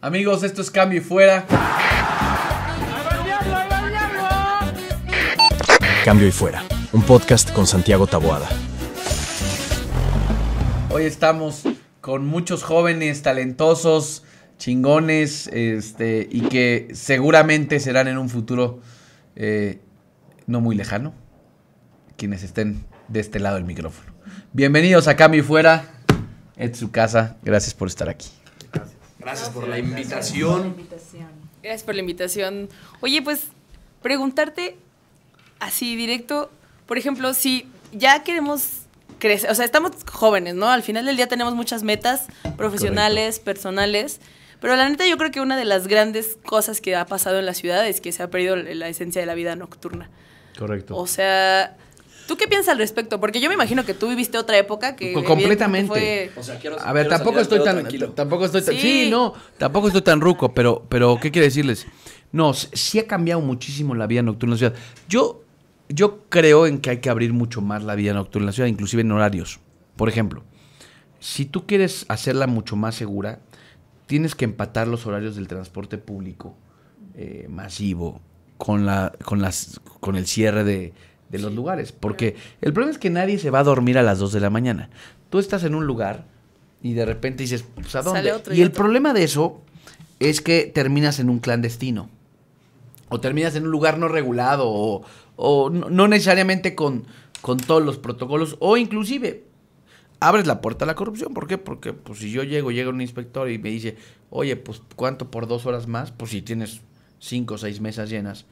Amigos, esto es Cambio y Fuera. Cambio y Fuera, un podcast con Santiago Taboada. Hoy estamos con muchos jóvenes talentosos, chingones, este, y que seguramente serán en un futuro eh, no muy lejano quienes estén de este lado del micrófono. Bienvenidos a Cambio y Fuera. Es su casa. Gracias por estar aquí. Gracias, por la invitación. Gracias por la invitación. Oye, pues preguntarte así directo, por ejemplo, si ya queremos crecer, o sea, estamos jóvenes, ¿no? Al final del día tenemos muchas metas profesionales, personales, pero la neta yo creo que una de las grandes cosas que ha pasado en la ciudad es que se ha perdido la esencia de la vida nocturna. Correcto. O sea, ¿Tú qué piensas al respecto? Porque yo me imagino que tú viviste otra época que completamente. O sea, quiero, a ver, tampoco estoy, tan, tampoco estoy sí. no, tampoco estoy tan ruco, pero, pero qué quiere decirles. No, sí ha cambiado muchísimo la vida nocturna en la ciudad. Yo, yo creo en que hay que abrir mucho más la vida nocturna en la ciudad, inclusive en horarios. Por ejemplo, si tú quieres hacerla mucho más segura, tienes que empatar los horarios del transporte público eh, masivo con la, con las, con el cierre de de los lugares. Porque el problema es que nadie se va a dormir a las 2 de la mañana. Tú estás en un lugar y de repente dices, pues ¿a dónde? Y, el problema de eso es que terminas en un clandestino. O terminas en un lugar no regulado. O, no, necesariamente con, con todos los protocolos. O inclusive abres la puerta a la corrupción. ¿Por qué? Porque pues, si yo llego, llega un inspector y me dice, oye, pues ¿cuánto por dos horas más? Pues si tienes cinco o seis mesas llenas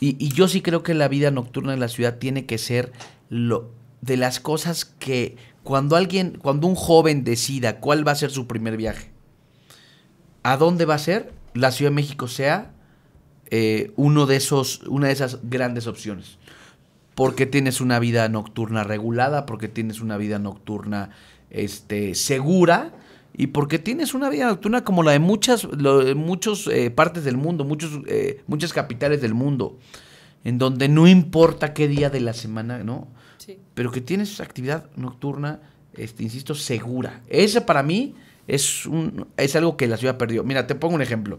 y, yo sí creo que la vida nocturna en la ciudad tiene que ser lo, de las cosas que cuando alguien, cuando un joven decida cuál va a ser su primer viaje, a dónde va a ser, la Ciudad de México sea eh, uno de esos, una de esas grandes opciones. Porque tienes una vida nocturna regulada, porque tienes una vida nocturna este, segura y porque tienes una vida nocturna como la de muchas, muchos eh, partes del mundo, muchos, eh, muchas capitales del mundo, en donde no importa qué día de la semana, ¿no? Pero que tienes actividad nocturna, este, insisto, segura. Esa para mí es, un, es algo que la ciudad perdió. Mira, te pongo un ejemplo.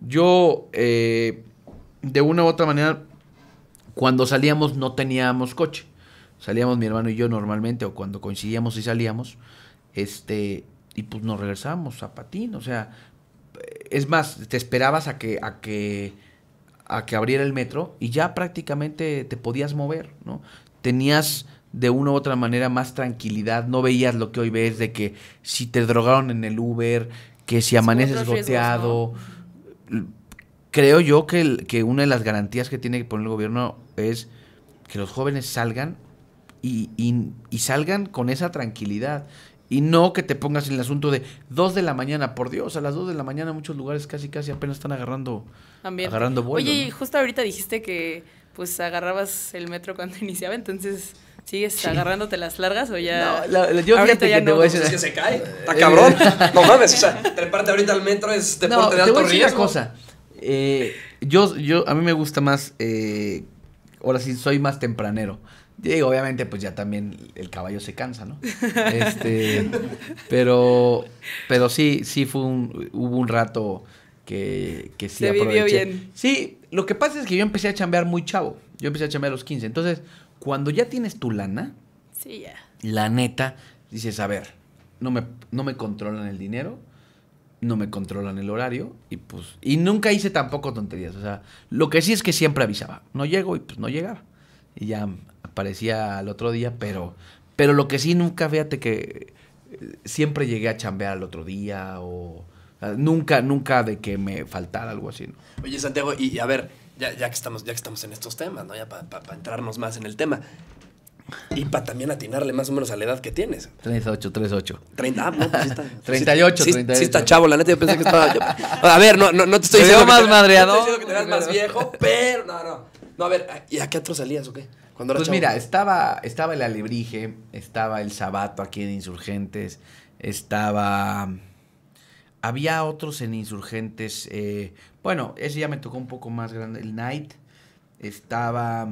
Yo, eh, de una u otra manera, cuando salíamos no teníamos coche. Salíamos mi hermano y yo normalmente, o cuando coincidíamos y salíamos, este, y pues nos regresamos a patín, o sea, es más, te esperabas a que, a que, a que abriera el metro y ya prácticamente te podías mover, ¿no? Tenías de una u otra manera más tranquilidad, no veías lo que hoy ves de que si te drogaron en el Uber, que si amaneces goteado. Creo yo que, que una de las garantías que tiene que poner el gobierno es que los jóvenes salgan y, salgan con esa tranquilidad y no que te pongas en el asunto de 2 de la mañana, por Dios, a las 2 de la mañana muchos lugares casi casi apenas están agarrando, agarrando vuelo. Oye, y justo ahorita dijiste que pues agarrabas el metro cuando iniciaba, entonces... ¿Sigues agarrándote las largas o ya? No, yo ahorita que no. voy a decir... Pues es que se cae. Está eh, cabrón. no mames. O sea, treparte ahorita al metro es deporte de alto riesgo. Te voy una cosa. Eh, yo, yo, a mí me gusta más. Eh, ahora sí, soy más tempranero. Y obviamente, pues ya también el caballo se cansa, ¿no? Este, pero, pero sí, sí fue un, hubo un rato que, que sí Se bien. Sí, lo que pasa es que yo empecé a chambear muy chavo. Yo empecé a chambear a los 15. Entonces, cuando ya tienes tu lana, sí, la neta, dices, a ver, no me, no me controlan el dinero, no me controlan el horario, y pues, y nunca hice tampoco tonterías. O sea, lo que sí es que siempre avisaba. No llego y pues no llegaba. Y ya parecía al otro día, pero, pero lo que sí nunca, fíjate que eh, siempre llegué a chambear al otro día o nunca, nunca de que me faltara algo así. Oye, Santiago, y a ver, ya, que, estamos, ya que estamos en estos temas, ¿no? Ya para entrarnos más en el tema. Y para también atinarle más o menos a la edad que tienes. 38, 38. no, pues está, 38, 38. Sí, está chavo, la neta, yo pensé que estaba... a ver, no, no, te estoy diciendo... más No te estoy diciendo que te veas más viejo, pero... No, no. No, a ver, ¿y a qué otro salías o qué? pues mira, estaba, estaba el Alebrije, estaba el Sabato aquí en Insurgentes, estaba... Había otros en Insurgentes, eh, bueno, ese ya me tocó un poco más grande, el Night, estaba...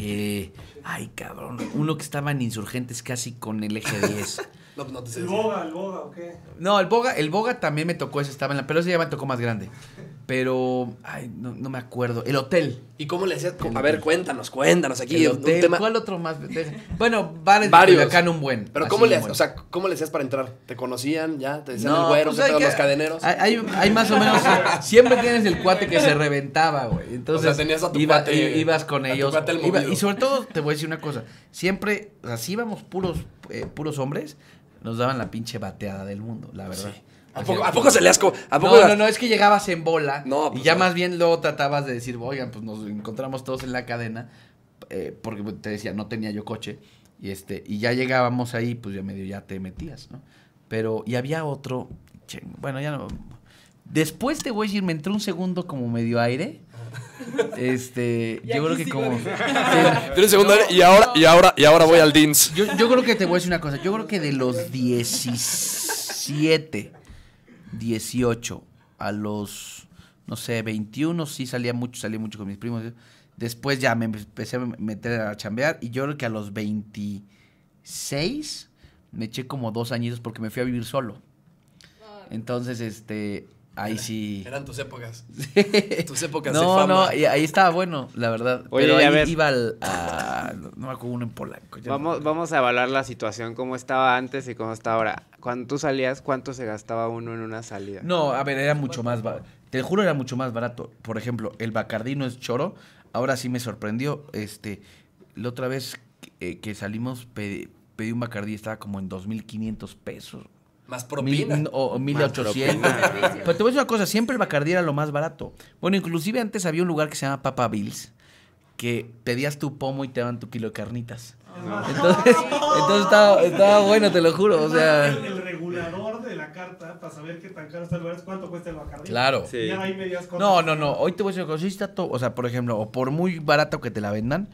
Eh, ay, cabrón, uno que estaba en Insurgentes casi con el eje 10. No, pues, El boga, el boga, ¿o qué? No, el boga, el boga también me tocó ese, estaba en la. Pero ese ya me tocó más grande. Pero, ay, no, me acuerdo. El hotel. ¿Y cómo le hacías? A ver, cuéntanos, cuéntanos aquí. El ¿Cuál otro más? Bueno, bares Varios. Acá en un buen. Pero ¿cómo le, hacías? o sea, ¿cómo para entrar? ¿Te conocían ya? ¿Te decían el güero? Pues, los cadeneros? Hay, más o menos. siempre tienes el cuate que se reventaba, güey. Entonces. O sea, tenías a tu cuate- Ibas con ellos. y sobre todo, te voy a decir una cosa. Siempre, así íbamos puros, eh, puros hombres, nos daban la pinche bateada del mundo, la verdad. ¿A, poco, se le asco? poco no, no, no, es que llegabas en bola no, pues y ya más bien luego tratabas de decir, oigan, pues nos encontramos todos en la cadena, eh, porque te decía, no tenía yo coche, y este, y ya llegábamos ahí, pues ya medio ya te metías, ¿no? Pero, y había otro, bueno, ya no. Después de voy a me entró un segundo como medio aire, este, yo creo que como. y ahora, y ahora, y ahora voy al DINS. Yo, yo creo que te voy a decir una cosa. Yo creo que de los 17, 18 a los, no sé, 21, sí salía mucho, salí mucho con mis primos. Después ya me empecé a meter a chambear y yo creo que a los 26 me eché como dos añitos porque me fui a vivir solo. Entonces, este, Ahí sí. Eran tus épocas. tus épocas no, de fama. No, ahí estaba bueno, la verdad. Pero a ver. iba al, no me acuerdo uno en polaco. Vamos, vamos a evaluar la situación, cómo estaba antes y cómo está ahora. Cuando tú salías, ¿cuánto se gastaba uno en una salida? No, a ver, era mucho más Te juro, era mucho más barato. Por ejemplo, el bacardí no es choro. Ahora sí me sorprendió. Este, la otra vez eh, que, salimos, pedí, pedí un Bacardí, estaba como en 2.500 pesos. Más propina. Mil, o 1800. Pero te voy a decir una cosa, siempre el Bacardí era lo más barato. Bueno, inclusive antes había un lugar que se llama Papa Bills que pedías tu pomo y te daban tu kilo de carnitas. Entonces, entonces estaba, estaba, bueno, te lo juro. O sea. El, regulador de la carta para saber qué tan caro está el lugar es cuánto cuesta el bacardí. Claro. Sí. Y ahí medias cosas. No, no, no. Hoy te voy a decir una cosa. O sea, por ejemplo, o por muy barato que te la vendan,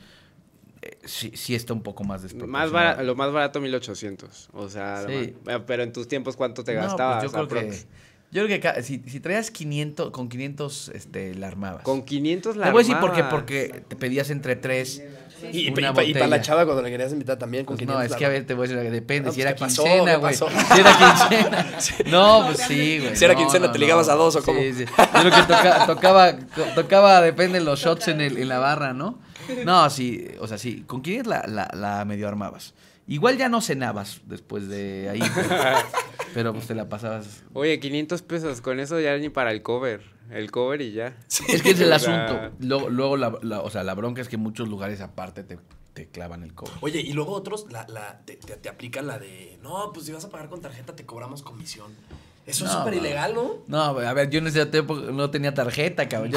sí, sí está un poco más desproporcionado. lo más barato, 1800. O sea, eh, pero en tus tiempos, ¿cuánto te no, pues gastabas? yo, creo que, yo, creo que, si, si, traías 500, con 500 este, la armabas. Con 500 la armabas. Te voy a decir por qué, porque te pedías entre tres. Y, y, para la chava cuando la querías invitar también con 500 pues No, es que a ver, te voy a decir, depende. Pues si era quincena, güey. Si era quincena. No, pues sí, güey. Si era quincena, te ligabas a dos o cómo. Sí, sí. Yo creo que tocaba, tocaba, depende, los shots en, el, en la barra, ¿no? No, sí, o sea, sí, con quién la, medio armabas. Igual ya no cenabas después de ahí, pero, pues te la pasabas. Oye, 500 pesos, con eso ya ni para el cover. El cover y ya. es que es el asunto. Luego, o sea, la bronca es que muchos lugares aparte te, clavan el cover. Oye, y luego otros la, la, te, te, te aplican la de, no, pues si vas a pagar con tarjeta te cobramos comisión. Eso es súper ilegal, ¿no? No, a ver, yo en ese tiempo no tenía tarjeta, cabrón.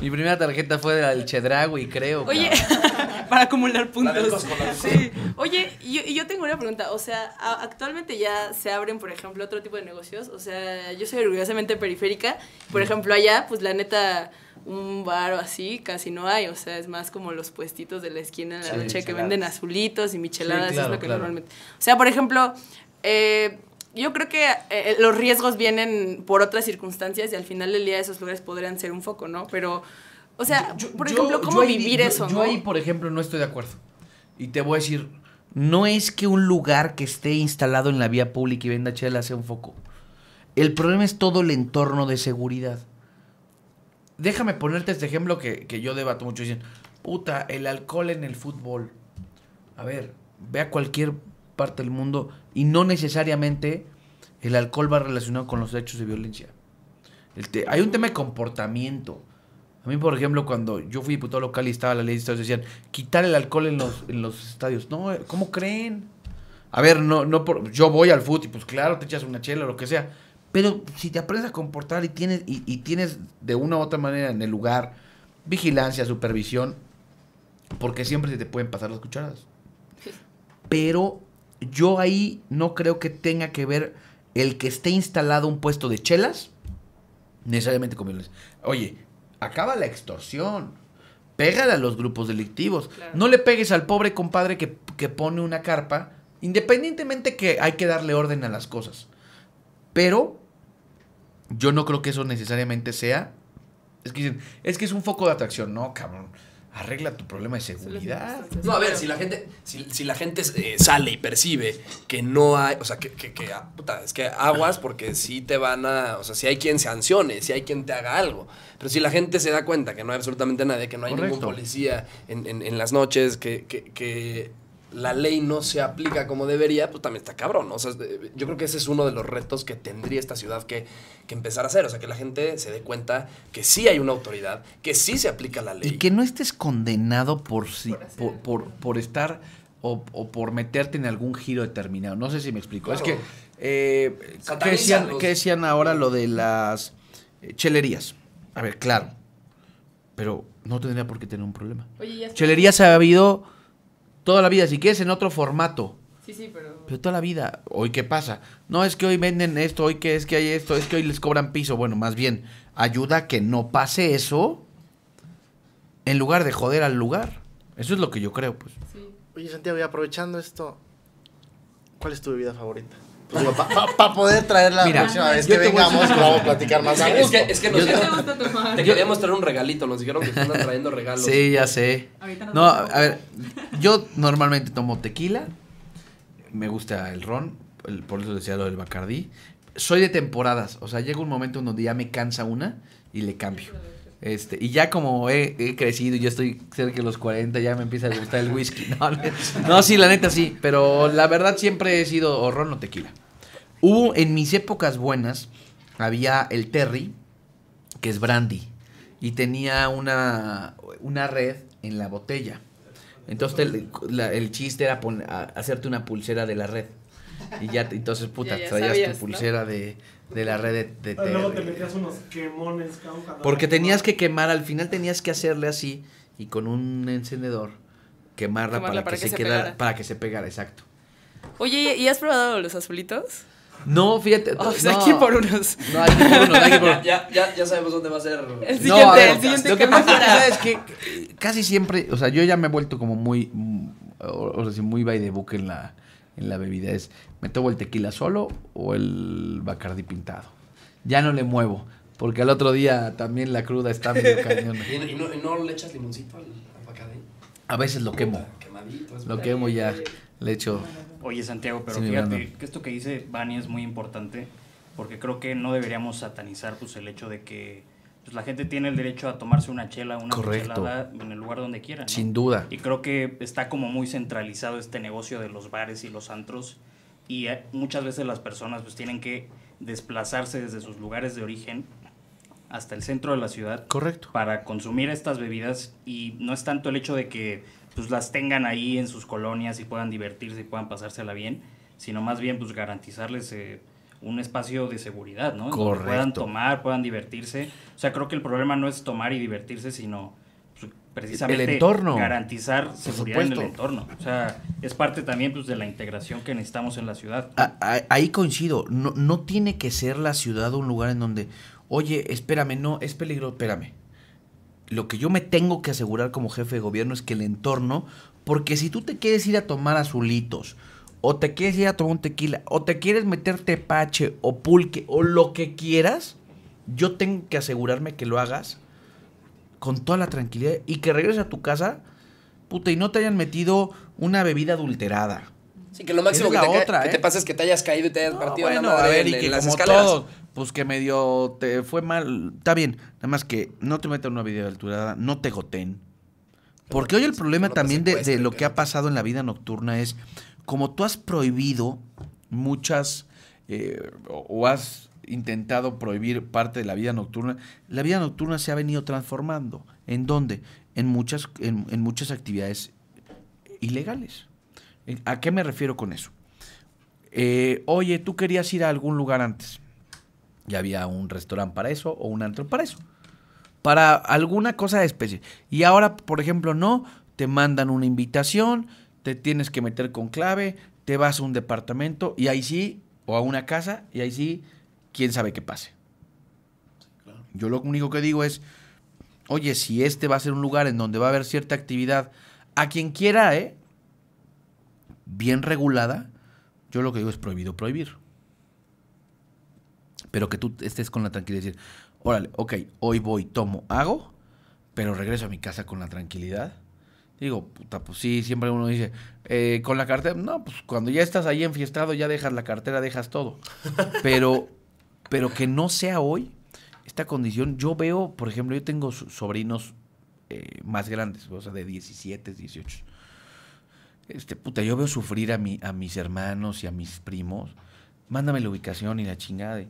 mi primera tarjeta fue del y creo. Oye, para acumular puntos. Oye, y yo tengo una pregunta. O sea, actualmente ya se abren, por ejemplo, otro tipo de negocios. O sea, yo soy orgullosamente periférica. Por mm. ejemplo, allá, pues la neta un bar o así casi no hay, o sea, es más como los puestitos de la esquina en la noche que venden azulitos y micheladas, es lo que normalmente. O sea, por ejemplo, eh, yo creo que eh, los riesgos vienen por otras circunstancias y al final del día esos lugares podrían ser un foco, ¿no? Pero, o sea, por ejemplo, ¿cómo vivir eso? Yo, ahí, por ejemplo, no estoy de acuerdo. Y te voy a decir, no es que un lugar que esté instalado en la vía pública y venda chela sea un foco. El problema es todo el entorno de seguridad. Déjame ponerte este ejemplo que, que yo debato mucho. Dicen, puta, el alcohol en el fútbol. A ver, ve a cualquier parte del mundo y no necesariamente el alcohol va relacionado con los hechos de violencia. hay un tema de comportamiento. A mí, por ejemplo, cuando yo fui diputado local y estaba la ley de estados, decían, quitar el alcohol en los, en los estadios. No, eh, ¿cómo creen? A ver, no, no yo voy al fútbol y pues claro, te echas una chela o lo que sea. Pero si te aprendes a comportar y tienes, y tienes de una u otra manera en el lugar vigilancia, supervisión, porque siempre se te pueden pasar las cucharadas. Pero yo ahí no creo que tenga que ver el que esté instalado un puesto de chelas necesariamente con violencia. Oye, acaba la extorsión. pégale a los grupos delictivos. No le pegues al pobre compadre que, que pone una carpa, independientemente que hay que darle orden a las cosas. Pero yo no creo que eso necesariamente sea. Es que es que es un foco de atracción. No, cabrón arregla tu problema de seguridad. No, a ver, si la gente, si, si la gente eh, sale y percibe que no hay, o sea, que, que, ah, es que aguas porque sí te van a, o sea, si hay quien sancione, si hay quien te haga algo. Pero si la gente se da cuenta que no hay absolutamente nadie, que no hay ningún policía en, en las noches, que, que, la ley no se aplica como debería, pues también está cabrón. ¿no? O sea, yo creo que ese es uno de los retos que tendría esta ciudad que, empezar a hacer. O sea, que la gente se dé cuenta que sí hay una autoridad, que sí se aplica la ley. Y que no estés condenado por, por, por, estar o, por meterte en algún giro determinado. No sé si me explico. Es que, eh, ¿qué, decían, ahora lo de las eh, chelerías? A ver, claro. Pero no tendría por qué tener un problema. Oye, ya Chelerías ha habido Toda la vida, si quieres en otro formato. Sí, sí, pero... Pero toda la vida, hoy qué pasa. No, es que hoy venden esto, hoy que es que hay esto, es que hoy les cobran piso. Bueno, más bien, ayuda a que no pase eso en lugar de joder al lugar. Eso es lo que yo creo, pues. Sí. Oye, Santiago, y aprovechando esto, ¿cuál es tu bebida favorita? Pues, para poder traer la próxima vez que vengamos, pues, vamos a platicar más algo. Es que, es que nos dijeron, te quería mostrar un regalito, nos dijeron que están trayendo regalos. Sí, ya sé. No, a ver, yo normalmente tomo tequila, me gusta el ron, por eso decía lo del Bacardí. Soy de temporadas, o sea, llega un momento en donde ya me cansa una y le cambio. Este, y ya como he, crecido y yo estoy cerca de los 40, ya me empieza a gustar el whisky. No, sí, la neta sí, pero la verdad siempre he sido horror no o tequila. Hubo en mis épocas buenas, había el Terry, que es brandy, y tenía una, una red en la botella. Entonces el, chiste era hacerte una pulsera de la red. Y ya, entonces, puta, traías tu pulsera de, de la red de, de ah, Luego te metías unos quemones, Porque tenías que quemar, al final tenías que hacerle así y con un encendedor quemarla, para, que, se, quedara, para que se pegara, exacto. Oye, ¿y has probado los azulitos? No, fíjate. o sea, aquí por unos. No, aquí por unos. Aquí por... Ya, ya, sabemos dónde va a ser. El siguiente, no, el siguiente. Lo que pasa es que casi siempre, o sea, yo ya me he vuelto como muy, o sea, muy by en la, en la bebida. Es, ¿me tomo el tequila solo o el bacardi pintado? Ya no le muevo, porque al otro día también la cruda está medio cañón. ¿Y, no, le echas limoncito al, bacardi? A veces lo quemo. Lo quemo ya, le echo... Oye, Santiago, pero fíjate que esto que dice Bani es muy importante, porque creo que no deberíamos satanizar pues el hecho de que pues la gente tiene el derecho a tomarse una chela, una chelada en el lugar donde quiera. Sin duda. Y creo que está como muy centralizado este negocio de los bares y los antros y eh, muchas veces las personas pues tienen que desplazarse desde sus lugares de origen hasta el centro de la ciudad. Correcto. Para consumir estas bebidas y no es tanto el hecho de que pues las tengan ahí en sus colonias y puedan divertirse y puedan pasársela bien, sino más bien pues garantizarles eh, un espacio de seguridad, ¿no? Correcto. Puedan tomar, puedan divertirse. O sea, creo que el problema no es tomar y divertirse, sino pues, precisamente garantizar seguridad en el entorno. O sea, es parte también pues, de la integración que necesitamos en la ciudad. ahí coincido, no, tiene que ser la ciudad un lugar en donde, oye, espérame, no, es peligroso, espérame. Lo que yo me tengo que asegurar como jefe de gobierno es que el entorno, porque si tú te quieres ir a tomar azulitos, o te quieres ir a tomar un tequila, o te quieres meter tepache, o pulque, o lo que quieras, yo tengo que asegurarme que lo hagas con toda la tranquilidad y que regreses a tu casa, puta, y no te hayan metido una bebida adulterada. Sí, que lo máximo que, te, otra, ¿eh? te pasa es que te hayas caído y te hayas partido bueno, a ver, y que las como pues que medio te fue mal. Está bien, nada más que no te metan una bebida adulterada, no te goten. Porque hoy el problema también de, de, lo que ha pasado en la vida nocturna es como tú has prohibido muchas eh, o has intentado prohibir parte de la vida nocturna, la vida nocturna se ha venido transformando. ¿En dónde? En muchas, en, muchas actividades ilegales. Eh, ¿A qué me refiero con eso? Eh, oye, tú querías ir a algún lugar antes. Y había un restaurante para eso o un antro para eso. Para alguna cosa de especie. Y ahora, por ejemplo, no, te mandan una invitación, te tienes que meter con clave, te vas a un departamento y ahí sí, o a una casa, y ahí sí, quién sabe qué pase. Yo lo único que digo es, oye, si este va a ser un lugar en donde va a haber cierta actividad, a quien quiera, ¿eh? Bien regulada, yo lo que digo es prohibido prohibir. Pero que tú estés con la tranquilidad y decir, órale, ok, hoy voy, tomo, hago, pero regreso a mi casa con la tranquilidad Digo, puta, pues sí, siempre uno dice, eh, con la cartera, no, pues cuando ya estás ahí enfiestado, ya dejas la cartera, dejas todo. Pero, pero que no sea hoy esta condición, yo veo, por ejemplo, yo tengo sobrinos eh, más grandes, o sea, de 17, 18. Este, puta, yo veo sufrir a, mi, a mis hermanos y a mis primos. Mándame la ubicación y la chingada.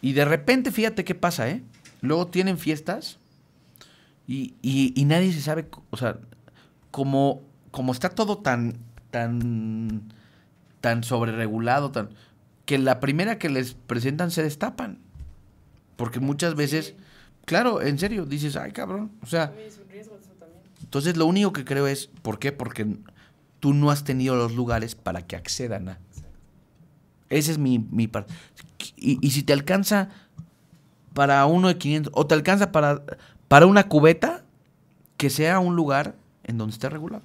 Y de repente, fíjate qué pasa, ¿eh? Luego tienen fiestas y, y nadie se sabe, o sea, como, como está todo tan, tan, tan sobreregulado, tan, que la primera que les presentan se destapan. Porque muchas veces, claro, en serio, dices, ay cabrón, o sea... Entonces lo único que creo es, ¿por qué? Porque tú no has tenido los lugares para que accedan a... Ese es mi, parte. Y, si te alcanza para uno de 500, o te alcanza para, para una cubeta, que sea un lugar en donde esté regulado.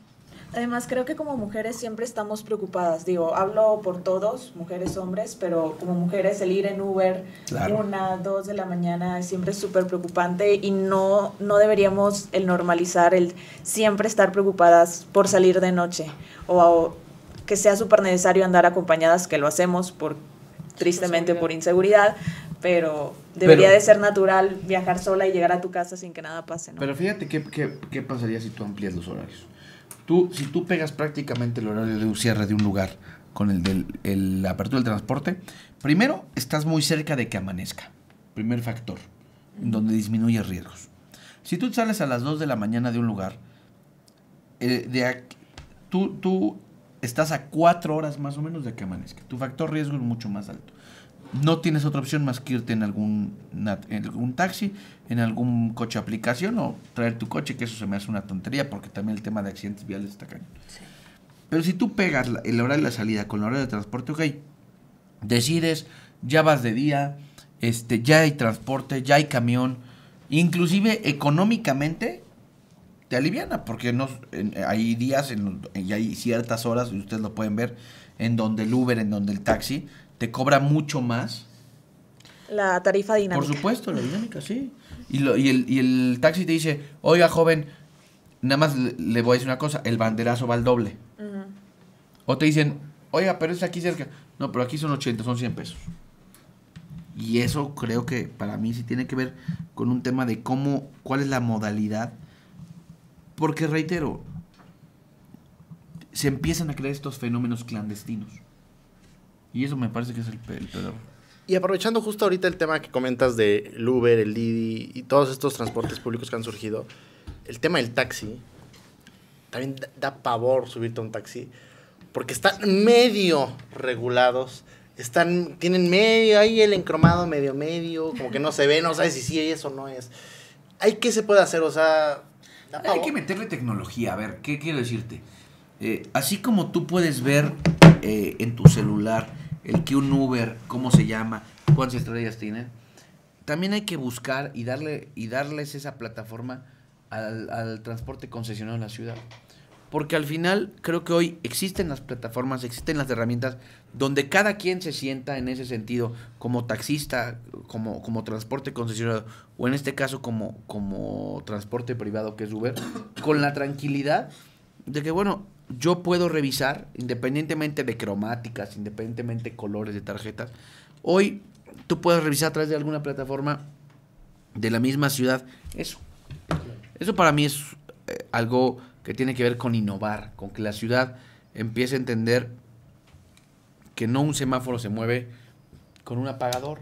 Además, creo que como mujeres siempre estamos preocupadas. Digo, hablo por todos, mujeres, hombres, pero como mujeres el ir en Uber una, dos de la mañana siempre es súper preocupante y no, no deberíamos el normalizar el siempre estar preocupadas por salir de noche o, que sea súper necesario andar acompañadas, que lo hacemos por tristemente por inseguridad, pero debería de ser natural viajar sola y llegar a tu casa sin que nada pase. Pero fíjate qué, pasaría si tú amplías los horarios. Tú, si tú pegas prácticamente el horario de un cierre de un lugar con el de la apertura del transporte, primero estás muy cerca de que amanezca. Primer factor, donde disminuye riesgos. Si tú sales a las 2 de la mañana de un lugar, eh, de tú, tú estás a 4 horas más o menos de que amanezca. Tu factor riesgo es mucho más alto no tienes otra opción más que irte en algún, en algún taxi, en algún coche aplicación o traer tu coche, que eso se me hace una tontería porque también el tema de accidentes viales está cañón. Pero si tú pegas la, el horario de la salida con el horario de transporte, ok, decides, ya vas de día, este, ya hay transporte, ya hay camión, inclusive económicamente te aliviana, porque no, hay días y hay ciertas horas, y ustedes lo pueden ver, en donde el Uber, en donde el taxi, te cobra mucho más. La tarifa dinámica. Por supuesto, la dinámica, sí. Y, lo, y, el, taxi te dice, oiga joven, nada más le, voy a decir una cosa, el banderazo va al doble. O te dicen, oiga, pero es aquí cerca. No, pero aquí son 80, son 100 pesos. Y eso creo que para mí sí tiene que ver con un tema de cómo, cuál es la modalidad. Porque reitero, se empiezan a crear estos fenómenos clandestinos. Y eso me parece que es el, pedo. Y aprovechando justo ahorita el tema que comentas de Uber, el Didi y todos estos transportes públicos que han surgido, el tema del taxi, también da, pavor subirte a un taxi, porque están medio regulados, están, tienen medio ahí el encromado medio medio, como que no se ve, no sabes si sí es o no es. ¿Hay qué se puede hacer? O sea, hay que meterle tecnología, a ver, ¿qué quiero decirte? Eh, así como tú puedes ver eh, en tu celular, el que un Uber, cómo se llama, cuántas estrellas tiene. También hay que buscar y, darle, y darles esa plataforma al, transporte concesionado en la ciudad. Porque al final creo que hoy existen las plataformas, existen las herramientas donde cada quien se sienta en ese sentido como taxista, como, como transporte concesionado o en este caso como, como transporte privado que es Uber, con la tranquilidad de que bueno, yo puedo revisar, independientemente de cromáticas, independientemente de colores de tarjetas, hoy tú puedes revisar a través de alguna plataforma de la misma ciudad eso. Eso para mí es eh, algo que tiene que ver con innovar, con que la ciudad empiece a entender que no un semáforo se mueve con un apagador.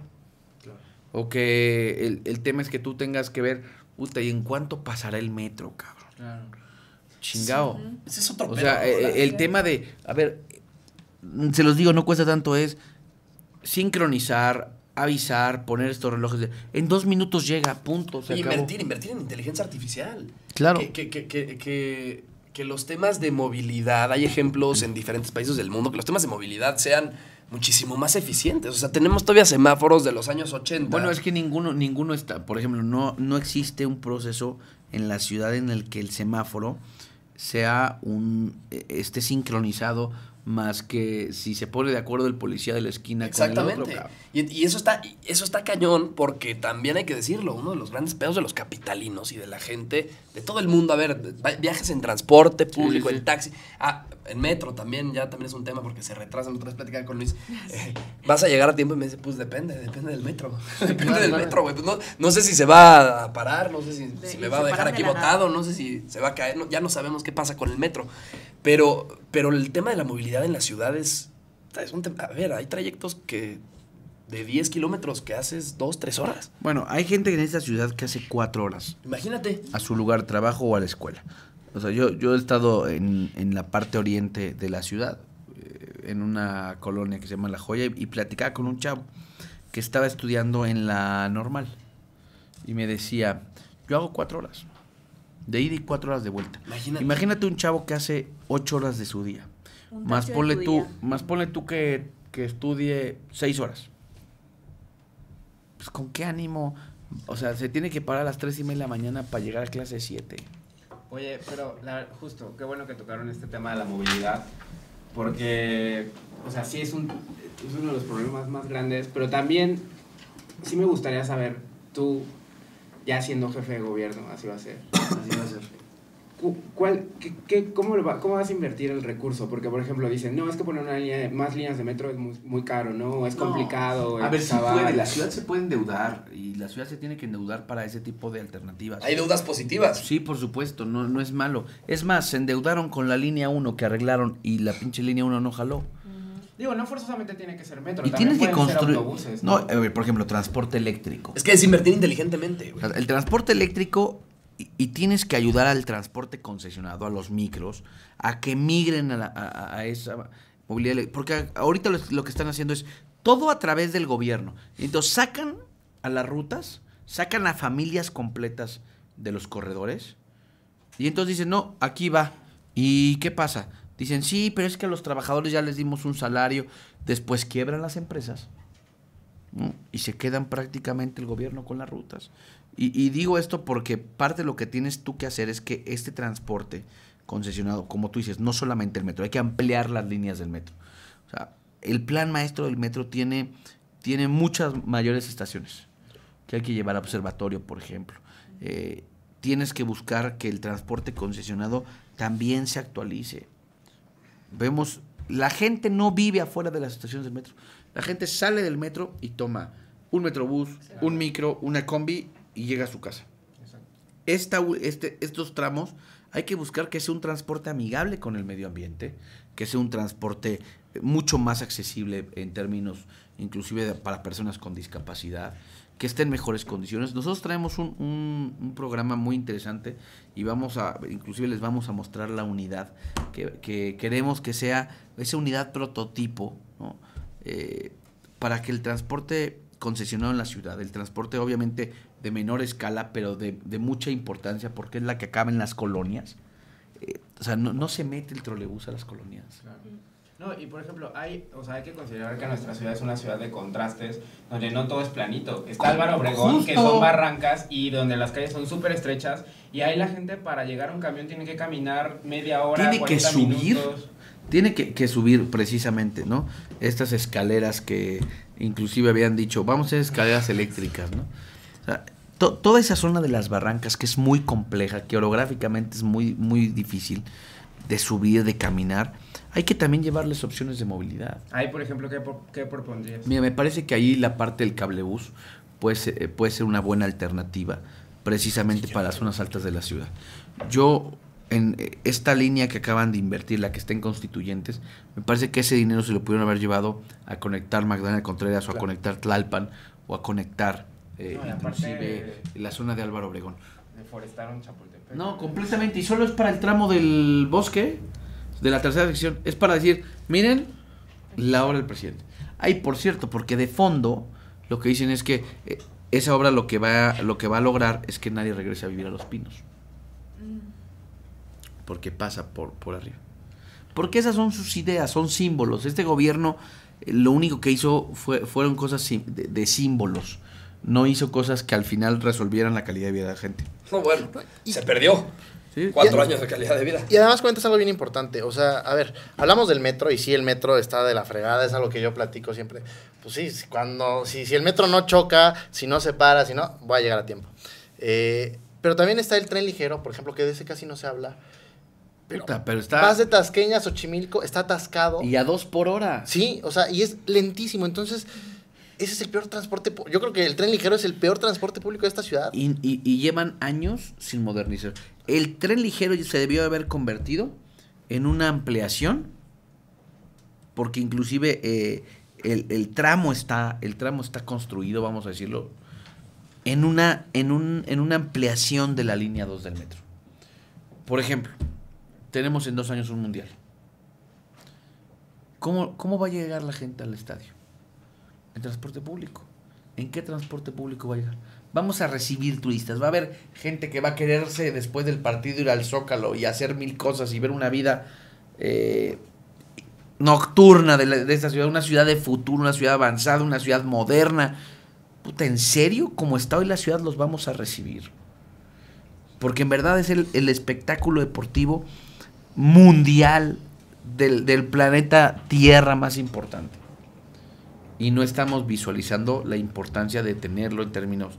O que el, tema es que tú tengas que ver, puta, ¿y en cuánto pasará el metro, cabrón? Claro Chingao. ese es otro O sea, eh, el, tema de, a ver, se los digo, no cuesta tanto, es sincronizar, avisar, poner estos relojes. en dos minutos llega, punto. invertir, invertir en inteligencia artificial. Claro. Que, que, los temas de movilidad, hay ejemplos en diferentes países del mundo, que los temas de movilidad sean muchísimo más eficientes. O sea, tenemos todavía semáforos de los años 80. Bueno, es que ninguno, ninguno está, por ejemplo, no, no existe un proceso en la ciudad en el que el semáforo sea un e, esté sincronizado más que si se pone de acuerdo el policía de la esquina Exactamente. con el otro. Y, y eso está eso está cañón porque también hay que decirlo, uno de los grandes pedos de los capitalinos y de la gente de todo el mundo, a ver, viajes en transporte público, el en taxi, ah, el metro también, ya también es un tema porque se retrasan. Otra vez con Luis. Eh, ¿Vas a llegar a tiempo? Y me dice, pues depende, depende del metro. depende del metro, güey. Pues no, sé si se va a parar, no sé si, me va a dejar aquí botado, no sé si se va a caer. ya no sabemos qué pasa con el metro. Pero, pero el tema de la movilidad en las ciudades es un A ver, hay trayectos que de 10 kilómetros que haces 2, 3 horas. Bueno, hay gente en esta ciudad que hace 4 horas. Imagínate. A su lugar de trabajo o a la escuela. O sea, yo, yo he estado en, en la parte oriente de la ciudad, eh, en una colonia que se llama La Joya, y, platicaba con un chavo que estaba estudiando en la normal. Y me decía, yo hago cuatro horas. De ida y cuatro horas de vuelta. Imagínate, un chavo que hace ocho horas de su día. Más ponle, tú, más tú que, que estudie seis horas. Pues con qué ánimo. O sea, se tiene que parar a las tres y media de la mañana para llegar a clase siete. Oye, pero justo, qué bueno que tocaron este tema de la movilidad, porque, o sea, sí es, es uno de los problemas más grandes, pero también sí me gustaría saber, tú, ya siendo jefe de gobierno, así va a ser. Así va a ser ¿Cuál, qué, cómo, ¿Cómo vas a invertir el recurso? Porque, por ejemplo, dicen, no, es que poner una más líneas de metro es muy, caro, ¿no? Es complicado. A ver, si la ciudad se puede endeudar y la ciudad se tiene que endeudar para ese tipo de alternativas. Hay deudas positivas. Sí, por supuesto, no, no es malo. Es más, se endeudaron con la línea 1 que arreglaron y la pinche línea 1 no jaló. Digo, no forzosamente tiene que ser metro. Y también tienes que construir. ¿no? Eh, por ejemplo, transporte eléctrico. Es que es invertir inteligentemente. El transporte eléctrico y, tienes que ayudar al transporte concesionado, a los micros, a que migren a, a, esa movilidad. Porque ahorita lo, que están haciendo es todo a través del gobierno. Entonces sacan a las rutas, sacan a familias completas de los corredores y entonces dicen, no, aquí va. ¿Y qué pasa? Dicen, sí, pero es que a los trabajadores ya les dimos un salario. Después quiebran las empresas y se quedan prácticamente el gobierno con las rutas. Y, digo esto porque parte de lo que tienes tú que hacer es que este transporte concesionado, como tú dices, no solamente el metro, hay que ampliar las líneas del metro. el plan maestro del metro tiene, tiene muchas mayores estaciones que hay que llevar a observatorio, por ejemplo. Eh, tienes que buscar que el transporte concesionado también se actualice. Vemos, la gente no vive afuera de las estaciones del metro. La gente sale del metro y toma un metrobús, un micro, una combi y llega a su casa. este, estos tramos hay que buscar que sea un transporte amigable con el medio ambiente, que sea un transporte eh, mucho más accesible en términos inclusive para personas con discapacidad, que esté en mejores condiciones. Nosotros traemos un, programa muy interesante y vamos a, inclusive les vamos a mostrar la unidad que, queremos que sea esa unidad prototipo eh, para que el transporte concesionado en la ciudad, el transporte obviamente de menor escala, pero de, mucha importancia, porque es la que acaba en las colonias. Eh, o sea, no, no, se mete el trolebús a las colonias. No, y por ejemplo, hay, o sea, hay que considerar que nuestra ciudad es una ciudad de contrastes, donde no todo es planito. Está Álvaro Obregón, que son barrancas y donde las calles son súper estrechas, y ahí la gente para llegar a un camión tiene que caminar media hora, tiene que subir. Tiene que, que, subir precisamente, ¿no? Estas escaleras que inclusive habían dicho, vamos a hacer escaleras eléctricas, ¿no? O sea, toda esa zona de las barrancas que es muy compleja, que orográficamente es muy, muy difícil de subir, de caminar, hay que también llevarles opciones de movilidad. Ahí, por ejemplo, ¿qué, qué propondrías? Mira, me parece que ahí la parte del cablebús puede ser, eh, puede ser una buena alternativa precisamente para las zonas altas de la ciudad. Yo, en eh, esta línea que acaban de invertir, la que está en Constituyentes, me parece que ese dinero se lo pudieron haber llevado a conectar Magdalena Contreras o a conectar Tlalpan o a conectar eh, la zona de Álvaro Obregón. Deforestaron Chapultepec. No, completamente, y solo es para el tramo del bosque, de la tercera sección, es para decir, miren la obra del presidente. Ay, por cierto, porque de fondo lo que dicen es que eh, esa obra lo que, va, lo que va a lograr es que nadie regrese a vivir a Los Pinos. Mm. Porque pasa por, por arriba. Porque esas son sus ideas, son símbolos. Este gobierno eh, lo único que hizo fue, fueron cosas de símbolos no hizo cosas que al final resolvieran la calidad de vida de la gente. No, bueno, se perdió. Cuatro años de calidad de vida. Y además cuentas algo bien importante. O sea, a ver, hablamos del metro y sí, el metro está de la fregada, es algo que yo platico siempre. Pues sí, cuando, si, si el metro no choca, si no se para, si no, voy a llegar a tiempo. Eh, pero también está el tren ligero, por ejemplo, que de ese casi no se habla. Pero, está. de Tasqueña Xochimilco, está atascado. Y a dos por hora. Sí, o sea, y es lentísimo. Entonces ese es el peor transporte. Yo creo que el tren ligero es el peor transporte público de esta ciudad. Y, llevan años sin modernizar. El tren ligero se debió haber convertido en una ampliación, porque inclusive eh, el, tramo está, el tramo está construido, vamos a decirlo, en una, en, una ampliación de la línea 2 del metro. Por ejemplo, tenemos en dos años un mundial. ¿Cómo, ¿Cómo va a llegar la gente al estadio? El transporte público. ¿En qué transporte público va a llegar? Vamos a recibir turistas. Va a haber gente que va a quererse después del partido ir al Zócalo y hacer mil cosas y ver una vida eh, nocturna de, esta ciudad, una ciudad de futuro, una ciudad avanzada, una ciudad moderna. Puta, ¿en serio? Como está hoy la ciudad, los vamos a recibir. Porque en verdad es el, espectáculo deportivo mundial del planeta Tierra más importante y no estamos visualizando la importancia de tenerlo en términos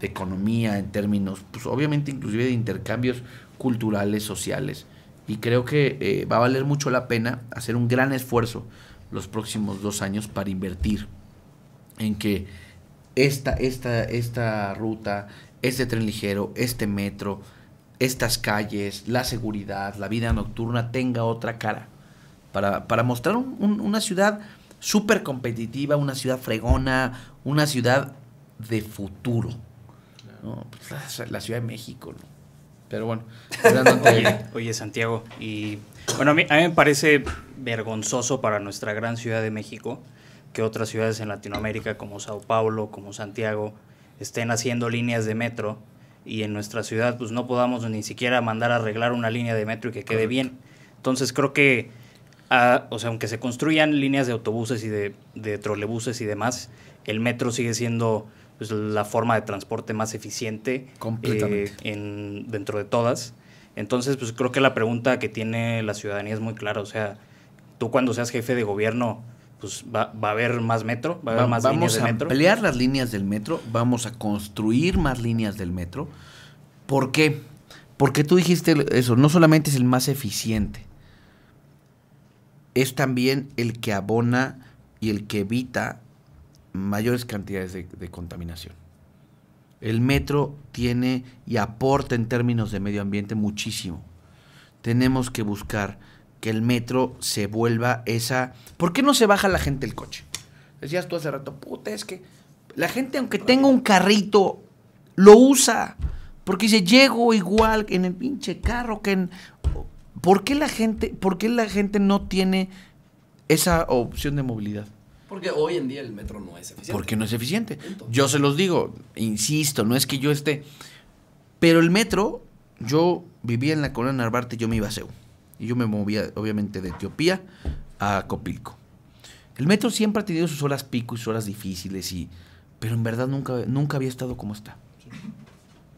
de economía, en términos, pues obviamente inclusive de intercambios culturales, sociales. Y creo que eh, va a valer mucho la pena hacer un gran esfuerzo los próximos dos años para invertir en que esta, esta, esta ruta, este tren ligero, este metro, estas calles, la seguridad, la vida nocturna tenga otra cara. Para, mostrar una ciudad súper competitiva, una ciudad fregona, una ciudad de futuro. ¿no? Pues, la, Ciudad de México, ¿no? Pero bueno. oye, Santiago, y bueno, a mí, me parece vergonzoso para nuestra gran Ciudad de México que otras ciudades en Latinoamérica como Sao Paulo, como Santiago, estén haciendo líneas de metro y en nuestra ciudad pues no podamos ni siquiera mandar a arreglar una línea de metro y que quede bien. Entonces creo que o sea, aunque se construyan líneas de autobuses y de, trolebuses y demás, el metro sigue siendo pues, la forma de transporte más eficiente completamente eh, en, dentro de todas. Entonces, pues creo que la pregunta que tiene la ciudadanía es muy clara. O sea, tú cuando seas jefe de gobierno, pues va, a haber más metro, va a haber más líneas metro. Vamos a ampliar las líneas del metro, vamos a construir más líneas del metro. ¿Por qué? Porque tú dijiste eso, no solamente es el más eficiente, es también el que abona y el que evita mayores cantidades de, contaminación. El metro tiene y aporta en términos de medio ambiente muchísimo. Tenemos que buscar que el metro se vuelva esa... ¿Por qué no se baja la gente el coche? Decías tú hace rato, puta, es que la gente aunque tenga un carrito, lo usa. Porque dice, llego igual en el pinche carro que en... ¿Por qué la gente, la gente no tiene esa opción de movilidad? Porque hoy en día el metro no es eficiente. Porque no es eficiente. Yo se los digo, insisto, no es que yo esté. Pero el metro, yo vivía en la colonia Narvarte, yo me iba a Seúl. Y yo me movía, obviamente, de Etiopía a Copilco. El metro siempre ha tenido sus horas pico y sus horas difíciles, y, pero en verdad nunca, nunca había estado como está.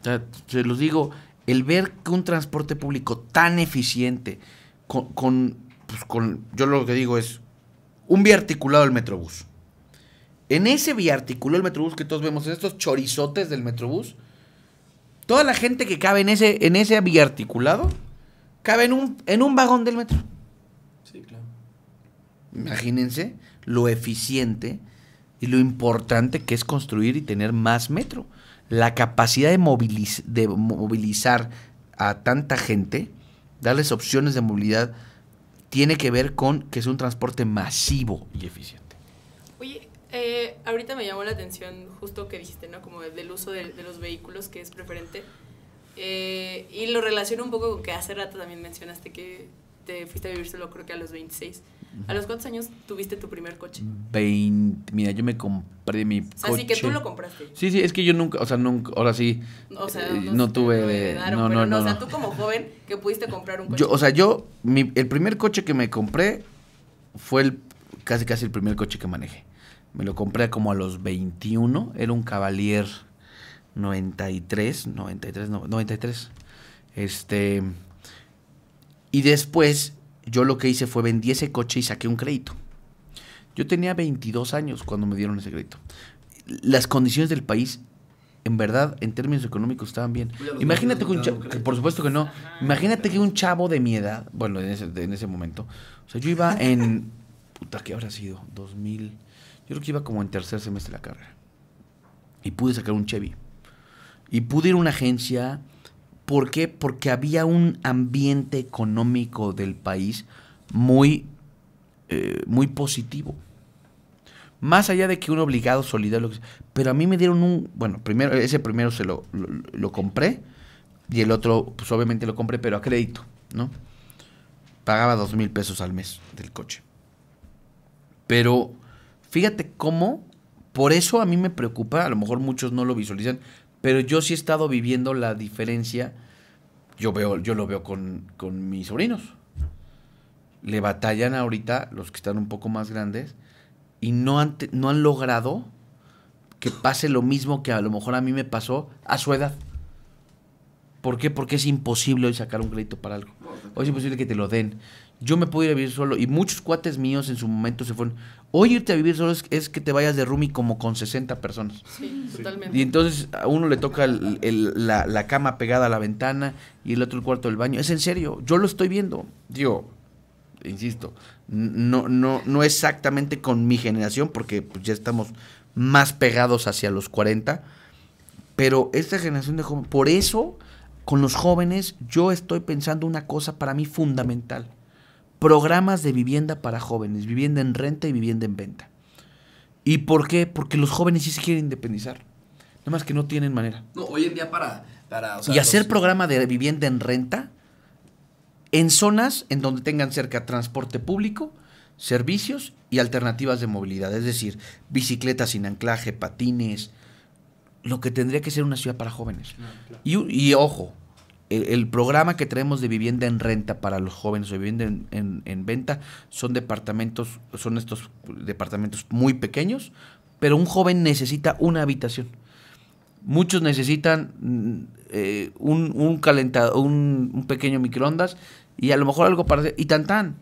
O sea, se los digo, el ver que un transporte público tan eficiente, pues, con, yo lo que digo es, un biarticulado del Metrobús. En ese biarticulado del Metrobús que todos vemos, en estos chorizotes del Metrobús, toda la gente que cabe en ese, en ese biarticulado, cabe en un, en un vagón del metro. Sí, claro. Imagínense lo eficiente y lo importante que es construir y tener más metro la capacidad de, movilizar a tanta gente, darles opciones de movilidad, tiene que ver con que es un transporte masivo y eficiente. Oye, eh, ahorita me llamó la atención justo que dijiste, ¿no? Como del uso de, los vehículos que es preferente. Eh, y lo relaciono un poco con que hace rato también mencionaste que te fuiste a vivir solo creo que a los 26. ¿A los cuántos años tuviste tu primer coche? mira, yo me compré mi coche. Así que tú lo compraste. Sí, sí, es que yo nunca, o sea, nunca, ahora sí, o sea, eh, no, tuve no, no, no, no, O sea, tú como joven que pudiste comprar un coche. o sea, yo, el primer coche que me compré fue el, casi casi el primer coche que manejé. Me lo compré como a los 21, era un Cavalier 93, 93, 93. Este... Y después yo lo que hice fue vendí ese coche y saqué un crédito. Yo tenía 22 años cuando me dieron ese crédito. Las condiciones del país, en verdad, en términos económicos, estaban bien. Pues imagínate que un chavo, por supuesto que no, imagínate que un chavo de mi edad, bueno, en ese, en ese momento, o sea, yo iba en, puta, ¿qué habrá sido? 2000, yo creo que iba como en tercer semestre de la carrera. Y pude sacar un Chevy. Y pude ir a una agencia ¿Por qué? Porque había un ambiente económico del país muy, eh, muy positivo. Más allá de que un obligado solidario. Pero a mí me dieron un. Bueno, primero, ese primero se lo, compré. Y el otro, pues obviamente lo compré, pero a crédito, ¿no? Pagaba dos mil pesos al mes del coche. Pero fíjate cómo. Por eso a mí me preocupa, a lo mejor muchos no lo visualizan, pero yo sí he estado viviendo la diferencia. Yo, veo, yo lo veo con, mis sobrinos. Le batallan ahorita los que están un poco más grandes y no han, no han logrado que pase lo mismo que a lo mejor a mí me pasó a su edad. ¿Por qué? Porque es imposible hoy sacar un crédito para algo. Hoy es imposible que te lo den yo me puedo ir a vivir solo. Y muchos cuates míos en su momento se fueron. Hoy irte a vivir solo es, que te vayas de roomie como con 60 personas. Sí, totalmente. Y entonces a uno le toca la, cama pegada a la ventana y el otro el cuarto del baño. Es en serio, yo lo estoy viendo. ...yo, insisto, no, no, no exactamente con mi generación, porque pues, ya estamos más pegados hacia los 40. Pero esta generación de jóvenes, por eso con los jóvenes yo estoy pensando una cosa para mí fundamental programas de vivienda para jóvenes, vivienda en renta y vivienda en venta. ¿Y por qué? Porque los jóvenes sí se quieren independizar. Nada más que no tienen manera. No, hoy en día para... y hacer programa de vivienda en renta en zonas en donde tengan cerca transporte público, servicios y alternativas de movilidad. Es decir, bicicletas sin anclaje, patines, lo que tendría que ser una ciudad para jóvenes. Ah, y ojo, el, programa que traemos de vivienda en renta para los jóvenes o vivienda en, venta son departamentos, son estos departamentos muy pequeños, pero un joven necesita una habitación. Muchos necesitan mm, eh, un, un, pequeño microondas y a lo mejor algo para y tan tan.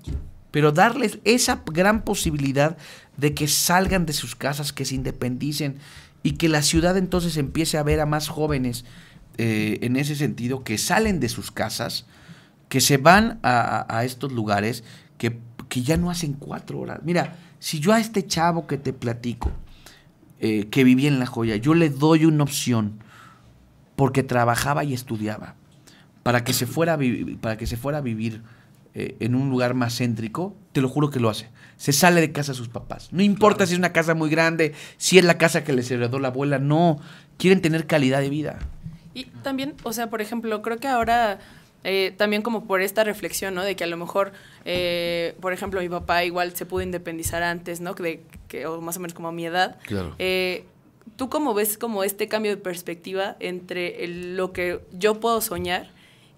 Pero darles esa gran posibilidad de que salgan de sus casas, que se independicen y que la ciudad entonces empiece a ver a más jóvenes eh, en ese sentido que salen de sus casas, que se van a, estos lugares, que, que, ya no hacen cuatro horas. Mira, si yo a este chavo que te platico, eh, que vivía en La Joya, yo le doy una opción, porque trabajaba y estudiaba, para que se fuera a, para que se fuera a vivir eh, en un lugar más céntrico, te lo juro que lo hace. Se sale de casa a sus papás. No importa si es una casa muy grande, si es la casa que les heredó la abuela, no. Quieren tener calidad de vida. Y también, o sea, por ejemplo, creo que ahora... Eh, también como por esta reflexión, ¿no? De que a lo mejor, eh, por ejemplo, mi papá igual se pudo independizar antes, ¿no? que, o más o menos como a mi edad. Claro. Eh, ¿Tú cómo ves como este cambio de perspectiva entre lo que yo puedo soñar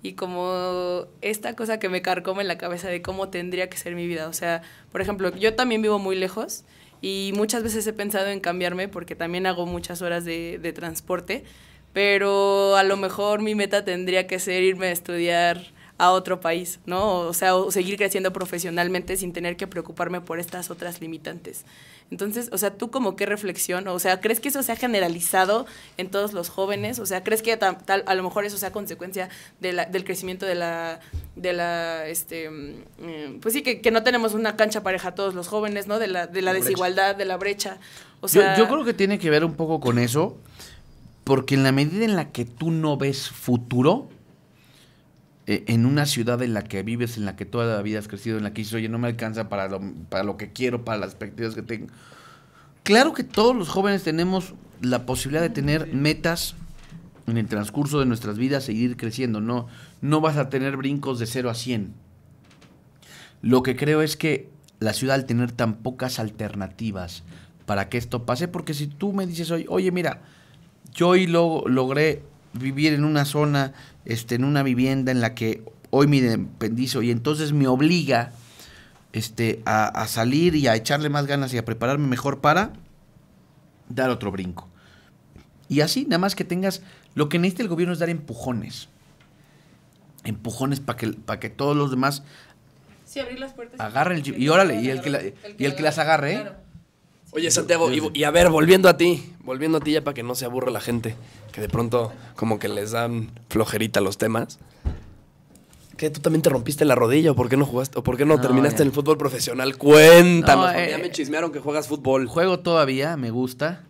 y como esta cosa que me carcoma en la cabeza de cómo tendría que ser mi vida? O sea, por ejemplo, yo también vivo muy lejos y muchas veces he pensado en cambiarme porque también hago muchas horas de, de transporte pero a lo mejor mi meta tendría que ser irme a estudiar a otro país, ¿no? O sea, o seguir creciendo profesionalmente sin tener que preocuparme por estas otras limitantes. Entonces, o sea, tú como qué reflexión, o sea, ¿crees que eso se ha generalizado en todos los jóvenes? O sea, ¿crees que a lo mejor eso sea consecuencia de la, del crecimiento de la, de la, este, mm, pues sí, que, no tenemos una cancha pareja todos los jóvenes, ¿no? De la, de la, desigualdad, de la brecha. O sea, yo creo que tiene que ver un poco con eso. Porque en la medida en la que tú no ves futuro, eh, en una ciudad en la que vives, en la que toda la vida has crecido, en la que dices, oye, no me alcanza para lo, para lo que quiero, para las expectativas que tengo. Claro que todos los jóvenes tenemos la posibilidad de tener metas en el transcurso de nuestras vidas, seguir creciendo. No, no vas a tener brincos de 0 a 100. Lo que creo es que la ciudad al tener tan pocas alternativas para que esto pase, porque si tú me dices, hoy, oye mira, yo hoy logré vivir en una zona, este, en una vivienda en la que hoy me dependizo y entonces me obliga este, a, salir y a echarle más ganas y a prepararme mejor para dar otro brinco. Y así, nada más que tengas, lo que necesita el gobierno es dar empujones. Empujones para que, que todos los demás... Sí, las puertas. Agarren el, Y órale, y el que, y el que las agarre, ¿eh? claro. Oye, Santiago, y, a ver, volviendo a ti, volviendo a ti ya para que no se aburra la gente, que de pronto como que les dan flojerita los temas. ¿Qué? ¿Tú también te rompiste la rodilla? ¿O por qué no jugaste? ¿O por qué no, terminaste en el fútbol profesional? Cuéntanos, ya eh, me chismearon que juegas fútbol. Juego todavía, me gusta.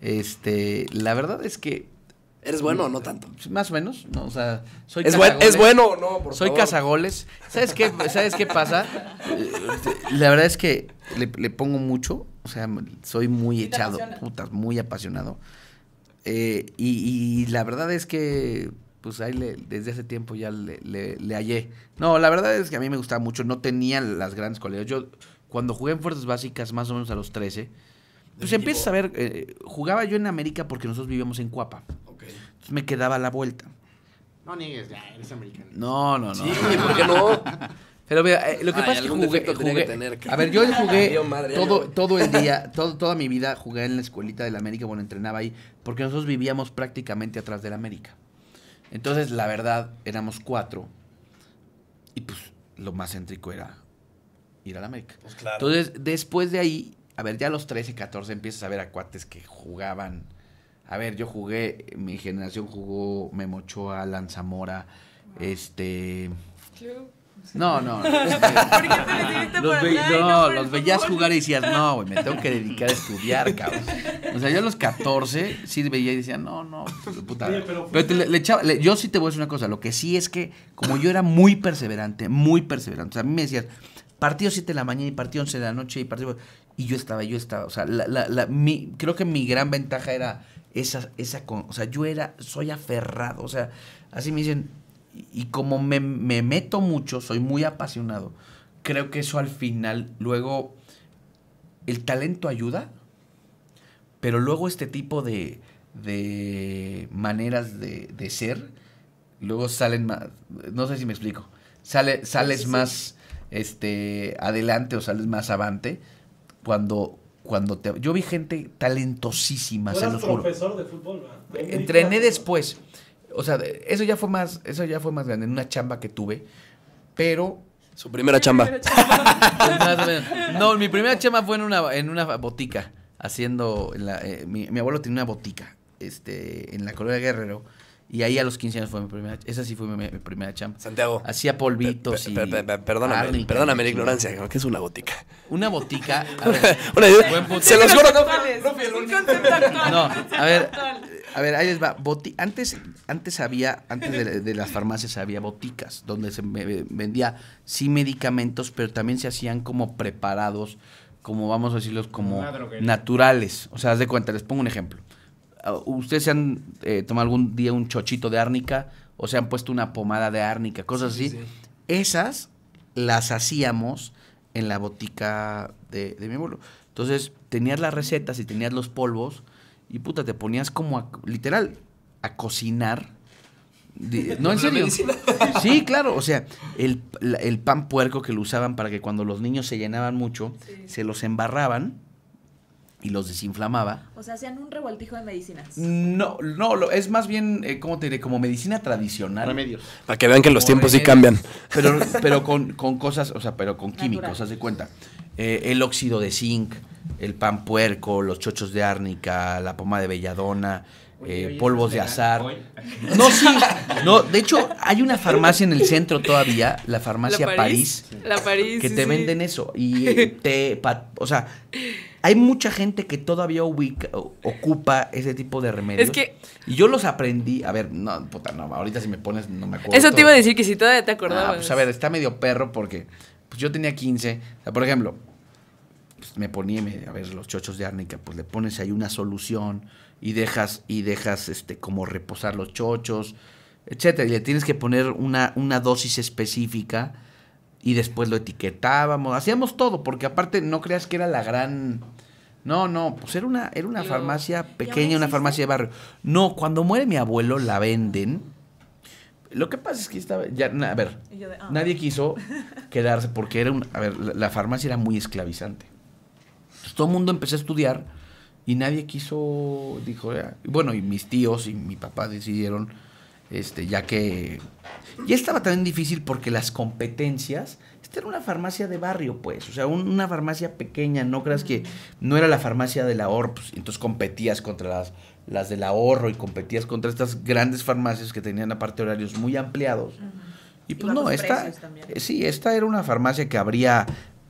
Este, la verdad es que ¿Eres bueno o no tanto? Más o menos, ¿no? O sea, soy ¿Es, ¿es bueno o no? soy cazagoles. ¿Sabes qué, ¿Sabes qué pasa? La verdad es que le pongo mucho o sea, soy muy echado, putas, muy apasionado. Eh, y, la verdad es que, pues ahí desde hace tiempo ya le, hallé. No, la verdad es que a mí me gustaba mucho. No tenía las grandes cualidades. Yo, cuando jugué en Fuerzas Básicas, más o menos a los 13, pues empiezas a ver. Eh, jugaba yo en América porque nosotros vivíamos en Cuapa. Entonces me quedaba la vuelta. No niegues, ya eres americano. No, no, no. Sí, ¿por qué no? Pero mira, eh, lo que ah, pasa es que jugué, a ver, yo jugué todo, todo el día, todo, toda mi vida jugué en la escuelita del América, bueno, entrenaba ahí, porque nosotros vivíamos prácticamente atrás del América. Entonces, la verdad, éramos cuatro y pues lo más céntrico era ir al América. Pues Entonces, después de ahí, a ver, ya a los 13, 14 empiezas a ver a cuates que jugaban. A ver, yo jugué, mi generación jugó Memochoa, Lanzamora, Zamora este... No, no. no, este, los, veías jugar y decías, no, güey, me tengo que dedicar a estudiar, cabrón. O sea, yo a los 14 sí veía y decía, no, no, pues, puta. pero, le, echaba, yo sí te voy a decir una cosa, lo que sí es que como yo era muy perseverante, muy perseverante, o sea, a mí me decías, partido 7 de la mañana y partido 11 de la noche y partido... Y yo estaba, yo estaba, o sea, la, mi, creo que mi gran ventaja era esa, esa, o sea, yo era, soy aferrado, o sea, así me dicen, y como me, meto mucho, soy muy apasionado, creo que eso al final, luego, el talento ayuda, pero luego este tipo de, de maneras de, ser, luego salen más, no sé si me explico, sale, sales más este, adelante o sales más avante cuando, cuando te... Yo vi gente talentosísima, se lo juro. profesor de fútbol, Entrené después. O sea, eso ya fue más, eso ya fue más grande, en una chamba que tuve, pero... Su primera chamba. Pues no, mi primera chamba fue en una, en una botica, haciendo... Eh, mi, mi, abuelo tenía una botica este, en la Colonia Guerrero y ahí a los 15 años fue mi primera, esa sí fue mi, primera chamba. Santiago. Hacía polvitos y... perdóname, perdóname la ignorancia, ¿qué es una botica? Una botica... A ver, se los juro, no, no, a ver, a ver, ahí les va. antes, antes había, antes de, de, las farmacias había boticas donde se vendía, sí, medicamentos, pero también se hacían como preparados, como vamos a decirlos, como naturales. O sea, haz de cuenta, les pongo un ejemplo Ah, ¿Ustedes se han eh, tomado algún día un chochito de árnica o se han puesto una pomada de árnica, cosas así? Esas las hacíamos en la botica de, mi abuelo. Entonces tenías las recetas y tenías los polvos y puta, te ponías como a, literal a cocinar. No, en serio. Sí, claro. O sea, el, pan puerco que lo usaban para que cuando los niños se llenaban mucho, se los embarraban y los desinflamaba. O sea, hacían un revoltijo de medicinas. No, no, es más bien, eh, ¿cómo te diré? Como medicina tradicional. Remedios. Para que vean que los tiempos sí cambian. Pero, pero con, cosas, o sea, pero con químicos, haz de cuenta. Eh, el óxido de zinc, el pan puerco, los chochos de árnica, la poma de belladona, eh, polvos de azar. ¿eh? No, sí. No, de hecho, hay una farmacia en el centro todavía, la farmacia París, que te venden eso. Y eh, o sea, hay mucha gente que todavía ocupa ese tipo de remedios. Es que. Y yo los aprendí. A ver, no, puta, no, ahorita si me pones, no me acuerdo. Eso te iba a decir que si todavía te acordabas. Ah, pues a ver, está medio perro porque. Pues, yo tenía 15. por ejemplo, pues, me ponía, a ver, los chochos de árnica, pues le pones ahí una solución y dejas, y dejas este, como reposar los chochos, etcétera. Y le tienes que poner una, una dosis específica y después lo etiquetábamos, hacíamos todo, porque aparte no creas que era la gran... No, no, pues era una, era una farmacia pequeña, una farmacia de barrio. No, cuando muere mi abuelo la venden. Lo que pasa es que estaba, ya, a ver, ah. nadie quiso quedarse porque era un, a ver, la, farmacia era muy esclavizante. todo el mundo empezó a estudiar y nadie quiso, dijo, bueno, y mis tíos y mi papá decidieron, este, ya que ya estaba tan difícil porque las competencias, esta era una farmacia de barrio, pues, o sea, una farmacia pequeña, no creas que no era la farmacia del ahorro, pues, entonces competías contra las, las del ahorro y competías contra estas grandes farmacias que tenían aparte horarios muy ampliados. Y pues no, esta, sí, esta era una farmacia que habría...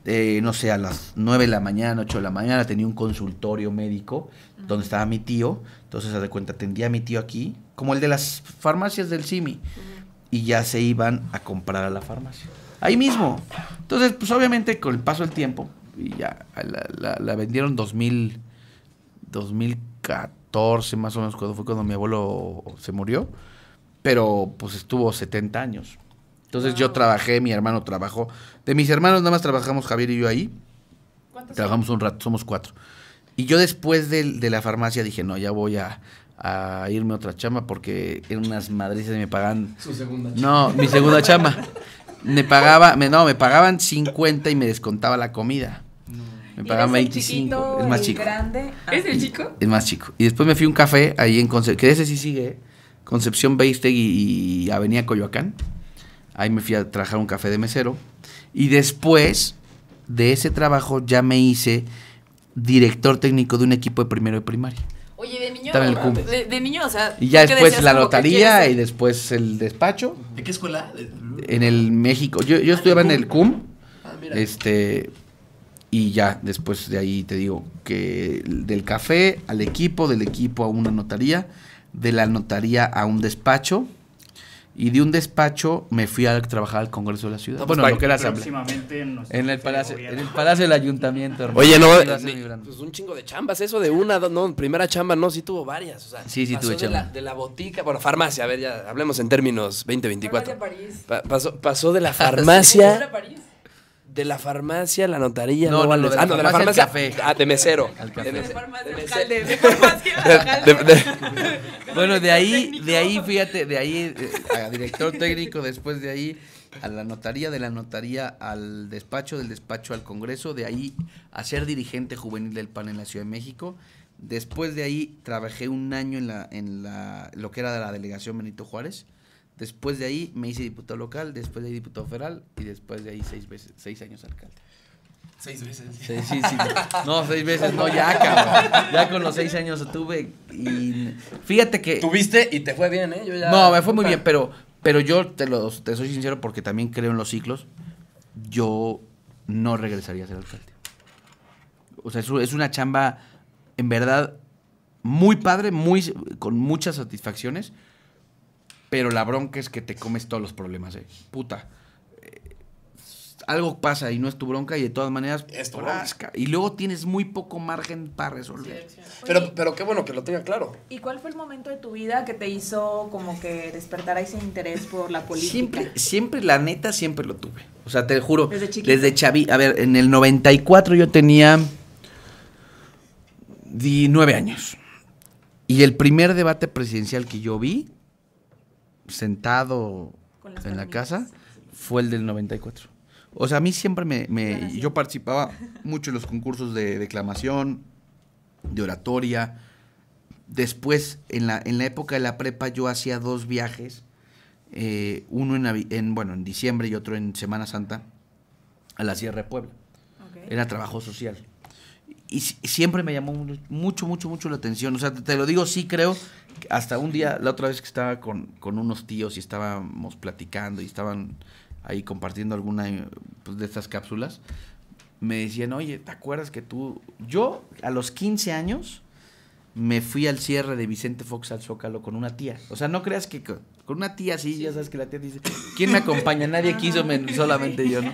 Eh, no sé, a las 9 de la mañana, 8 de la mañana, tenía un consultorio médico donde estaba mi tío. Entonces, se de cuenta, atendía a mi tío aquí, como el de las farmacias del CIMI. Y ya se iban a comprar a la farmacia. Ahí mismo. Entonces, pues obviamente con el paso del tiempo, y ya la, vendieron 2000, 2014 más o menos, cuando fue cuando mi abuelo se murió. Pero pues estuvo 70 años. Entonces yo trabajé, mi hermano trabajó. De mis hermanos nada más trabajamos Javier y yo ahí. ¿Cuántos? Trabajamos un rato, somos cuatro. Y yo después de, la farmacia dije, no, ya voy a, irme a otra chamba porque en unas madrices me pagan... Su segunda chamba. No, mi segunda chamba. Me pagaba, no, me pagaban 50 y me descontaba la comida. Me pagaban 25. es más chico. ¿Es el ah, chico? Es más chico. Y después me fui a un café ahí en Concepción, que ese sí sigue, Concepción Beistegui y Avenida Coyoacán. Ahí me fui a trabajar un café de mesero. Y después de ese trabajo ya me hice director técnico de un equipo de primero de primaria. Oye, de niño, de, niño, o sea... Y ya después la notaría y después el despacho. ¿En qué escuela? En el México. Yo, yo ah, estudiaba en el CUM. Ah, este... Y ya, después de ahí te digo que del café al equipo, del equipo a una notaría, de la notaría a un despacho y de un despacho me fui a trabajar al Congreso de la Ciudad. Pues, bueno, lo que era Próximamente en, el palacio, en el Palacio del Ayuntamiento, Oye, no, pues un chingo de chambas, eso de una, no, primera chamba, no, sí tuvo varias. O sea, sí, sí tuve chambas. de la botica, bueno, farmacia, a ver, ya hablemos en términos 2024. Farmacia pasó, pasó de la farmacia de la farmacia, la notaría. No, no, de la ah, farmacia. Café. Ah, de mesero. farmacia, Bueno, de ahí, de ahí, fíjate, de ahí, eh, a director técnico, después de ahí a la notaría, de la notaría al despacho, del despacho al Congreso, de ahí a ser dirigente juvenil del PAN en la Ciudad de México. Después de ahí trabajé un año en la, en la lo que era de la delegación Benito Juárez Después de ahí me hice diputado local, después de ahí diputado federal y después de ahí seis, veces, seis años alcalde. Seis veces. Sí, sí, No, seis veces, no, ya, cabrón. Ya con los seis años tuve y fíjate que... Tuviste y te fue bien, ¿eh? No, me fue muy bien, pero, pero yo te, lo... te soy sincero porque también creo en los ciclos. Yo no regresaría a ser alcalde. O sea, es una chamba en verdad muy padre, muy, con muchas satisfacciones pero la bronca es que te comes todos los problemas, ¿eh? Puta. Eh, algo pasa y no es tu bronca y de todas maneras es pues, Y luego tienes muy poco margen para resolver. pero, pero qué bueno que lo tenga claro. ¿Y cuál fue el momento de tu vida que te hizo como que despertara ese interés por la política? Siempre, siempre la neta, siempre lo tuve. O sea, te juro. Desde chiquita. Desde Chavi. A ver, en el 94 yo tenía 19 años. Y el primer debate presidencial que yo vi sentado en la casa fue el del 94. O sea, a mí siempre me... me yo participaba mucho en los concursos de declamación, de oratoria. Después, en la, en la época de la prepa, yo hacía dos viajes. Eh, uno en, bueno, en diciembre y otro en Semana Santa a la Sierra de Puebla. Era trabajo social y siempre me llamó mucho, mucho, mucho la atención. O sea, te, lo digo, sí creo. Hasta un día, la otra vez que estaba con, unos tíos y estábamos platicando y estaban ahí compartiendo alguna pues, de estas cápsulas, me decían, oye, ¿te acuerdas que tú... Yo, a los 15 años, me fui al cierre de Vicente Fox al Zócalo con una tía. O sea, no creas que con, una tía sí, ya sabes que la tía dice, ¿quién me acompaña? Nadie quiso, solamente yo, ¿no?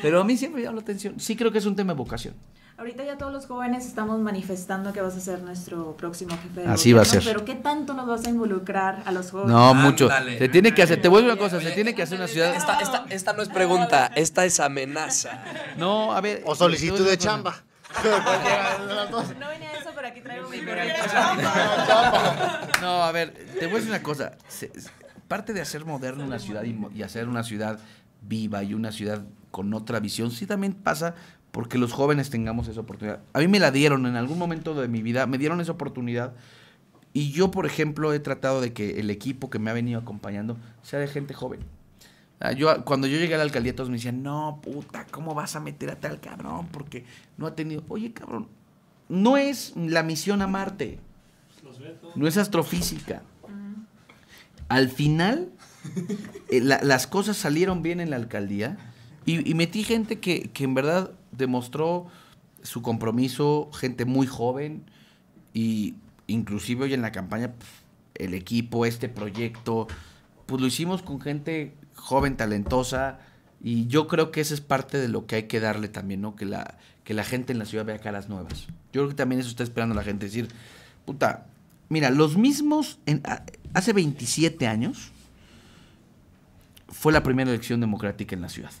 Pero a mí siempre me llamó la atención. Sí creo que es un tema de vocación. Ahorita ya todos los jóvenes estamos manifestando que vas a ser nuestro próximo jefe. De Así va a ser. Pero ¿qué tanto nos vas a involucrar a los jóvenes? No, mucho. Se tiene que hacer, te vuelvo una cosa, se tiene que hacer una ciudad. Esta, no es pregunta, esta es amenaza. No, a ver. O solicitud de chamba. no venía eso, pero aquí traigo mi No, a ver, te voy a decir una cosa. Parte de hacer moderno una ciudad y hacer una ciudad viva y una ciudad con otra visión, sí también pasa porque los jóvenes tengamos esa oportunidad. A mí me la dieron en algún momento de mi vida, me dieron esa oportunidad. Y yo, por ejemplo, he tratado de que el equipo que me ha venido acompañando sea de gente joven. Ah, yo, cuando yo llegué a la alcaldía, todos me decían, no, puta, ¿cómo vas a meter a tal cabrón? Porque no ha tenido. Oye, cabrón, no es la misión a Marte. No es astrofísica. Al final, eh, las cosas salieron bien en la alcaldía y, metí gente que, que en verdad demostró su compromiso, gente muy joven y inclusive hoy en la campaña el equipo, este proyecto, pues lo hicimos con gente joven, talentosa y yo creo que esa es parte de lo que hay que darle también, ¿no? Que la, que la gente en la ciudad vea caras nuevas. Yo creo que también eso está esperando la gente, decir, puta, mira, los mismos, en, hace 27 años fue la primera elección democrática en la ciudad.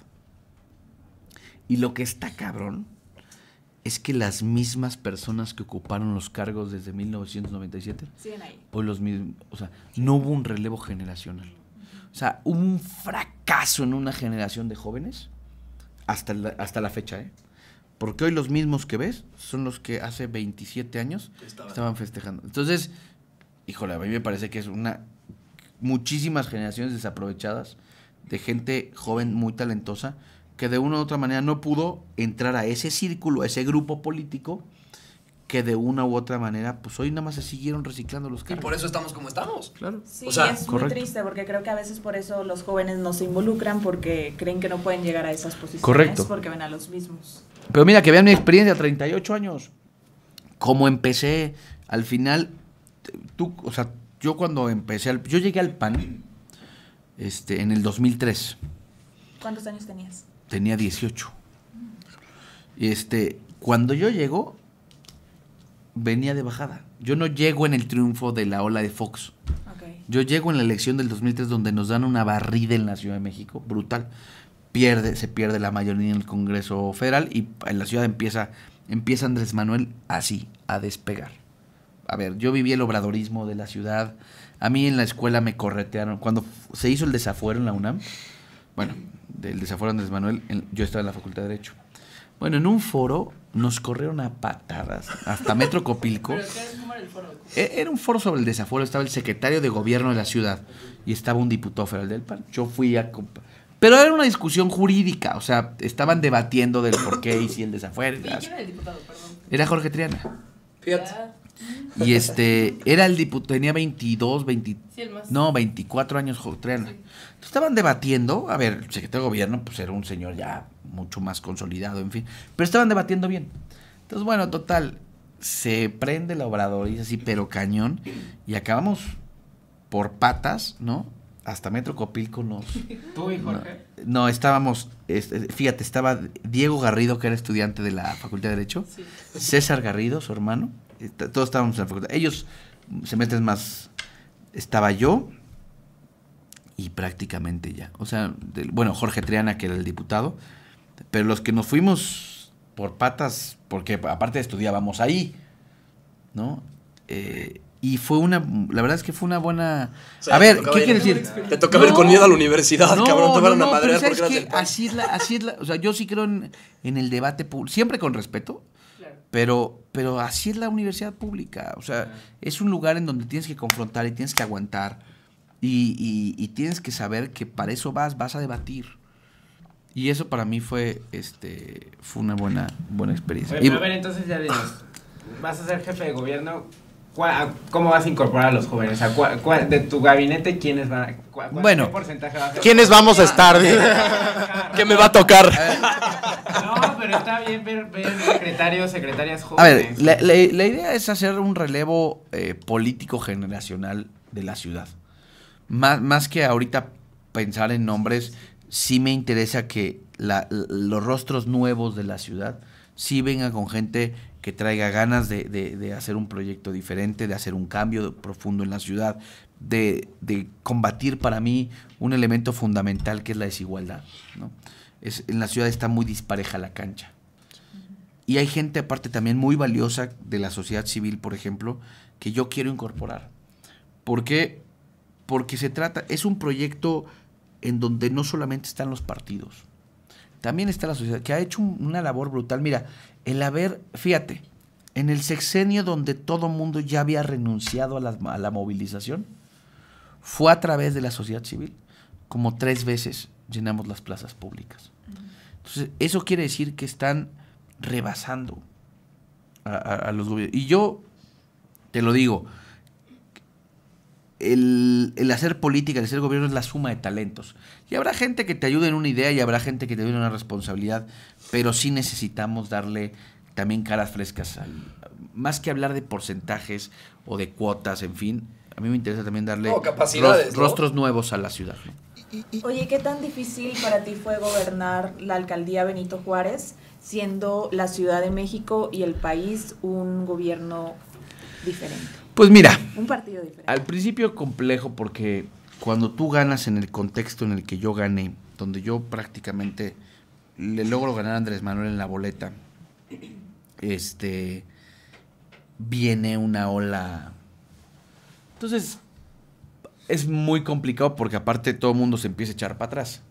Y lo que está cabrón es que las mismas personas que ocuparon los cargos desde 1997, siguen ahí. Pues los mismos, o sea, no hubo un relevo generacional. O sea, hubo un fracaso en una generación de jóvenes hasta la, hasta la fecha, ¿eh? Porque hoy los mismos que ves son los que hace 27 años estaban festejando. Entonces, híjole, a mí me parece que es una muchísimas generaciones desaprovechadas de gente joven muy talentosa que de una u otra manera no pudo entrar a ese círculo, a ese grupo político, que de una u otra manera, pues hoy nada más se siguieron reciclando los cargos. Y por eso estamos como estamos. Claro. Sí, es muy triste porque creo que a veces por eso los jóvenes no se involucran porque creen que no pueden llegar a esas posiciones correcto. porque ven a los mismos. Pero mira, que vean mi experiencia, 38 años, Como empecé, al final, tú, o sea, yo cuando empecé, yo llegué al PAN este, en el 2003. ¿Cuántos años tenías? tenía 18. Este, cuando yo llego, venía de bajada. Yo no llego en el triunfo de la ola de Fox. Yo llego en la elección del 2003 donde nos dan una barrida en la Ciudad de México, brutal. Pierde, se pierde la mayoría en el Congreso Federal y en la ciudad empieza, empieza Andrés Manuel así, a despegar. A ver, yo viví el obradorismo de la ciudad. A mí en la escuela me corretearon. Cuando se hizo el desafuero en la UNAM, bueno, del desafuero Andrés Manuel, yo estaba en la Facultad de Derecho. Bueno, en un foro nos corrieron a patadas, hasta Metro Copilco. E, era un foro sobre el desafuero, estaba el secretario de gobierno de la ciudad y estaba un diputado federal del PAN. Yo fui a... Pero era una discusión jurídica, o sea, estaban debatiendo del por qué y si Era, el diputado, era Jorge Triana. Fíjate. Y este, era el diputado, tenía 22, no, 24 años, Jotreana Estaban debatiendo, a ver, el secretario de gobierno, pues era un señor ya mucho más consolidado, en fin, pero estaban debatiendo bien. Entonces, bueno, total, se prende la obrador y así, pero cañón, y acabamos por patas, ¿no? Hasta Metro Copilco nos... No, estábamos, fíjate, estaba Diego Garrido, que era estudiante de la Facultad de Derecho, César Garrido, su hermano, todos estábamos en la facultad. Ellos, semestres más, estaba yo y prácticamente ya. O sea, bueno, Jorge Triana, que era el diputado, pero los que nos fuimos por patas, porque aparte estudiábamos ahí, ¿no? Eh, y fue una, la verdad es que fue una buena... a ver, ¿qué quiere decir? Te toca ver con miedo a la universidad, cabrón, te van a madrear porque es Así es la, así es la, o sea, yo sí creo en, en el debate público, siempre con respeto, pero, pero así es la universidad pública. O sea, es un lugar en donde tienes que confrontar y tienes que aguantar. Y, y, tienes que saber que para eso vas, vas a debatir. Y eso para mí fue, este, fue una buena, buena experiencia. a ver, entonces ya dinos, vas a ser jefe de gobierno, ¿Cómo vas a incorporar a los jóvenes? de tu gabinete, ¿quiénes van a, bueno, porcentaje a ¿Quiénes vamos a estar? ¿Qué me va a tocar? No, pero está bien ver, secretarios, secretarias jóvenes. A ver, la, idea es hacer un relevo eh, político generacional de la ciudad. Más, que ahorita pensar en nombres, sí me interesa que los rostros nuevos de la ciudad sí vengan con gente que traiga ganas de, hacer un proyecto diferente, de hacer un cambio profundo en la ciudad, de, combatir para mí un elemento fundamental que es la desigualdad. Es, en la ciudad está muy dispareja la cancha. Y hay gente aparte también muy valiosa de la sociedad civil, por ejemplo, que yo quiero incorporar. ¿Por qué? Porque se trata, es un proyecto en donde no solamente están los partidos, también está la sociedad, que ha hecho una labor brutal. Mira, el haber, fíjate, en el sexenio donde todo mundo ya había renunciado a la, movilización, fue a través de la sociedad civil, como tres veces llenamos las plazas públicas. Entonces, eso quiere decir que están rebasando a, los gobiernos. Y yo te lo digo, el, el, hacer política, el hacer gobierno es la suma de talentos. Y habrá gente que te ayude en una idea y habrá gente que te ayude en una responsabilidad pero sí necesitamos darle también caras frescas. más que hablar de porcentajes o de cuotas, en fin, a mí me interesa también darle rostros nuevos a la ciudad. Oye, ¿qué tan difícil para ti fue gobernar la alcaldía Benito Juárez, siendo la Ciudad de México y el país un gobierno diferente? Pues mira, un partido diferente. Al principio complejo porque cuando tú ganas en el contexto en el que yo gané, donde yo prácticamente le logro ganar Andrés Manuel en la boleta, este, viene una ola. Entonces, es muy complicado porque aparte todo el mundo se empieza a echar para atrás.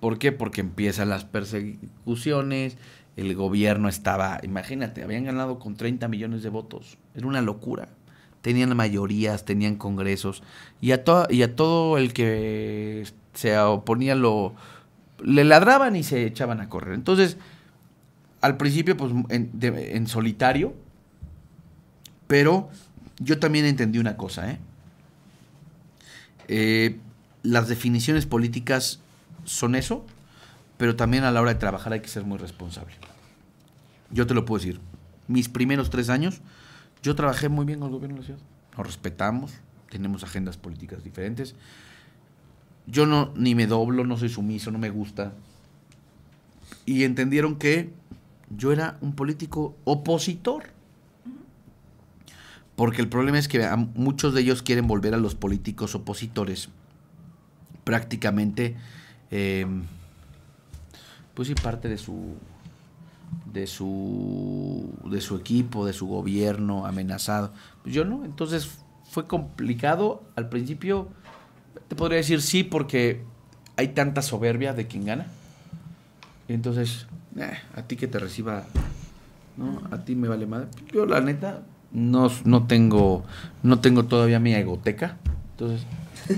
¿Por qué? Porque empiezan las persecuciones, el gobierno estaba, imagínate, habían ganado con 30 millones de votos, era una locura. Tenían mayorías, tenían congresos, y a, y a todo el que se oponía lo, le ladraban y se echaban a correr. Entonces, al principio, pues en, solitario, pero yo también entendí una cosa, ¿eh? Eh, las definiciones políticas son eso, pero también a la hora de trabajar hay que ser muy responsable. Yo te lo puedo decir. Mis primeros tres años, yo trabajé muy bien con el gobierno de la ciudad. Nos respetamos, tenemos agendas políticas diferentes, yo no, ni me doblo, no soy sumiso, no me gusta. Y entendieron que yo era un político opositor. Porque el problema es que muchos de ellos quieren volver a los políticos opositores prácticamente, em, pues sí, parte de su, de su, de su equipo, de su gobierno amenazado. Pues yo no, entonces fue complicado al principio te podría decir sí porque hay tanta soberbia de quien gana. Y entonces, eh, a ti que te reciba, ¿no? A ti me vale madre. Yo la neta no, no tengo no tengo todavía mi egoteca. Entonces,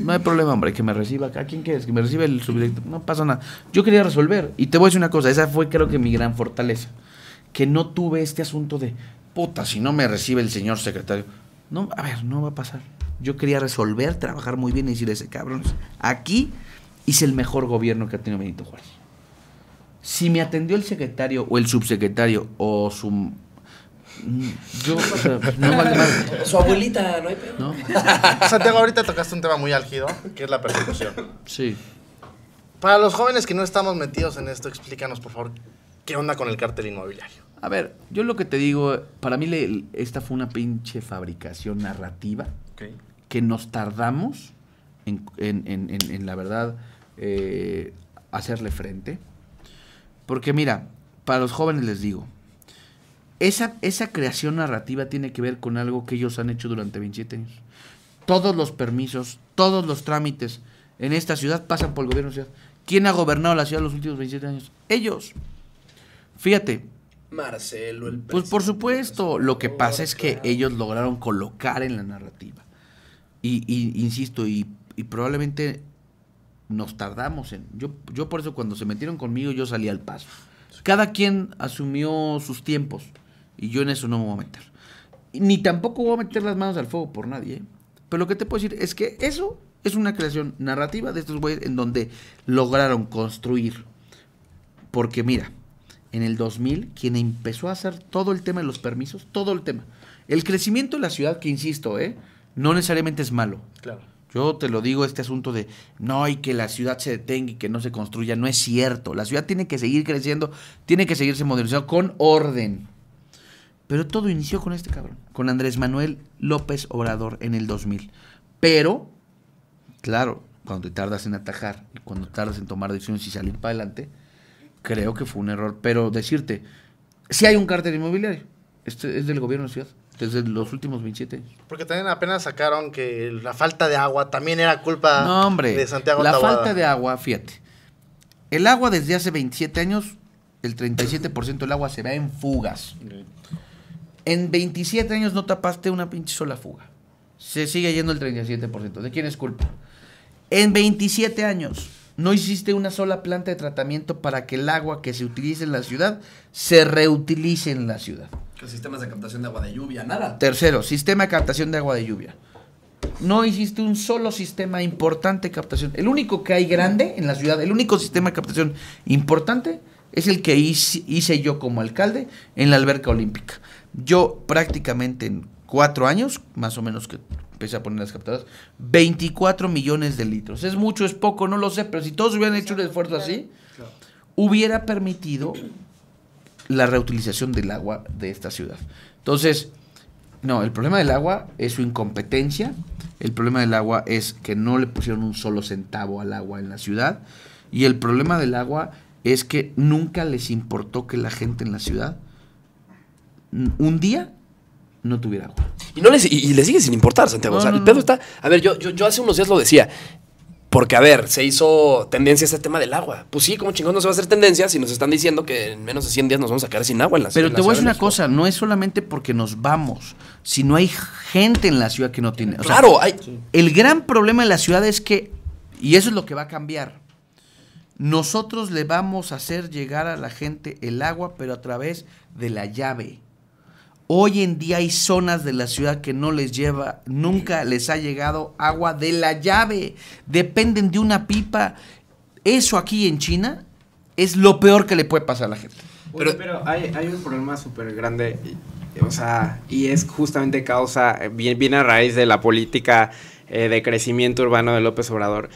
no hay problema, hombre, que me reciba. ¿A quién quieres? Que me reciba el subdirector. No pasa nada. Yo quería resolver. Y te voy a decir una cosa. Esa fue creo que mi gran fortaleza. Que no tuve este asunto de, puta, si no me recibe el señor secretario. No, a ver, no va a pasar. Yo quería resolver, trabajar muy bien y ese cabrón, aquí hice el mejor gobierno que ha tenido Benito Juárez. Si me atendió el secretario o el subsecretario o su... Yo, no, Su abuelita, no hay ¿No? Santiago, ahorita tocaste un tema muy álgido, que es la persecución. Sí. Para los jóvenes que no estamos metidos en esto, explícanos, por favor, qué onda con el cártel inmobiliario. A ver, yo lo que te digo, para mí esta fue una pinche fabricación narrativa. Okay que nos tardamos en, la verdad eh, hacerle frente. Porque mira, para los jóvenes les digo, esa, esa creación narrativa tiene que ver con algo que ellos han hecho durante 27 años. Todos los permisos, todos los trámites en esta ciudad pasan por el gobierno de la ciudad. ¿Quién ha gobernado la ciudad los últimos 27 años? Ellos. Fíjate, Marcelo, el Pues por supuesto, lo que pasa es que ellos lograron colocar en la narrativa y, insisto, y, probablemente nos tardamos en... Yo, yo por eso cuando se metieron conmigo yo salí al paso. Cada quien asumió sus tiempos y yo en eso no me voy a meter. Ni tampoco voy a meter las manos al fuego por nadie. ¿eh? Pero lo que te puedo decir es que eso es una creación narrativa de estos güeyes en donde lograron construir. Porque mira, en el 2000 quien empezó a hacer todo el tema de los permisos, todo el tema. El crecimiento de la ciudad, que insisto, ¿eh? no necesariamente es malo. Claro. Yo te lo digo, este asunto de no, hay que la ciudad se detenga y que no se construya, no es cierto. La ciudad tiene que seguir creciendo, tiene que seguirse modernizando con orden. Pero todo inició con este cabrón, con Andrés Manuel López Obrador en el 2000. Pero, claro, cuando tardas en atajar y cuando tardas en tomar decisiones y salir para adelante, creo que fue un error. Pero decirte, si hay un cártel inmobiliario, este es del gobierno de la ciudad. Desde los últimos 27 años. Porque también apenas sacaron que la falta de agua también era culpa no, hombre, de Santiago La falta de agua, fíjate. El agua desde hace 27 años, el 37% del agua se ve en fugas. En 27 años no tapaste una pinche sola fuga. Se sigue yendo el 37%. ¿De quién es culpa? En 27 años no hiciste una sola planta de tratamiento para que el agua que se utilice en la ciudad se reutilice en la ciudad sistemas de captación de agua de lluvia, nada. Tercero, sistema de captación de agua de lluvia. No existe un solo sistema importante de captación. El único que hay grande en la ciudad, el único sistema de captación importante es el que hice, yo como alcalde en la alberca olímpica. Yo prácticamente en cuatro años, más o menos que empecé a poner las captadoras, 24 millones de litros. ¿Es mucho, es poco? No lo sé, pero si todos hubieran hecho un esfuerzo así, hubiera permitido la reutilización del agua de esta ciudad. Entonces, no, el problema del agua es su incompetencia, el problema del agua es que no le pusieron un solo centavo al agua en la ciudad y el problema del agua es que nunca les importó que la gente en la ciudad un día no tuviera agua. Y, no les, y, sigue sin importar, Santiago. el pedo está. A ver, yo, yo, yo hace unos días lo decía. Porque, a ver, se hizo tendencia este tema del agua. Pues sí, como chingón no se va a hacer tendencia si nos están diciendo que en menos de 100 días nos vamos a quedar sin agua en la Pero te voy a decir una cosa, no es solamente porque nos vamos, sino hay gente en la ciudad que no tiene. O claro, hay... el gran problema de la ciudad es que, y eso es lo que va a cambiar, nosotros le vamos a hacer llegar a la gente el agua, pero a través de la llave. Hoy en día hay zonas de la ciudad que no les lleva, nunca les ha llegado agua de la llave, dependen de una pipa. Eso aquí en China es lo peor que le puede pasar a la gente. Pero, pero hay, un problema súper grande, o sea, y es justamente causa, eh, viene, a raíz de la política eh, de crecimiento urbano de López Obrador,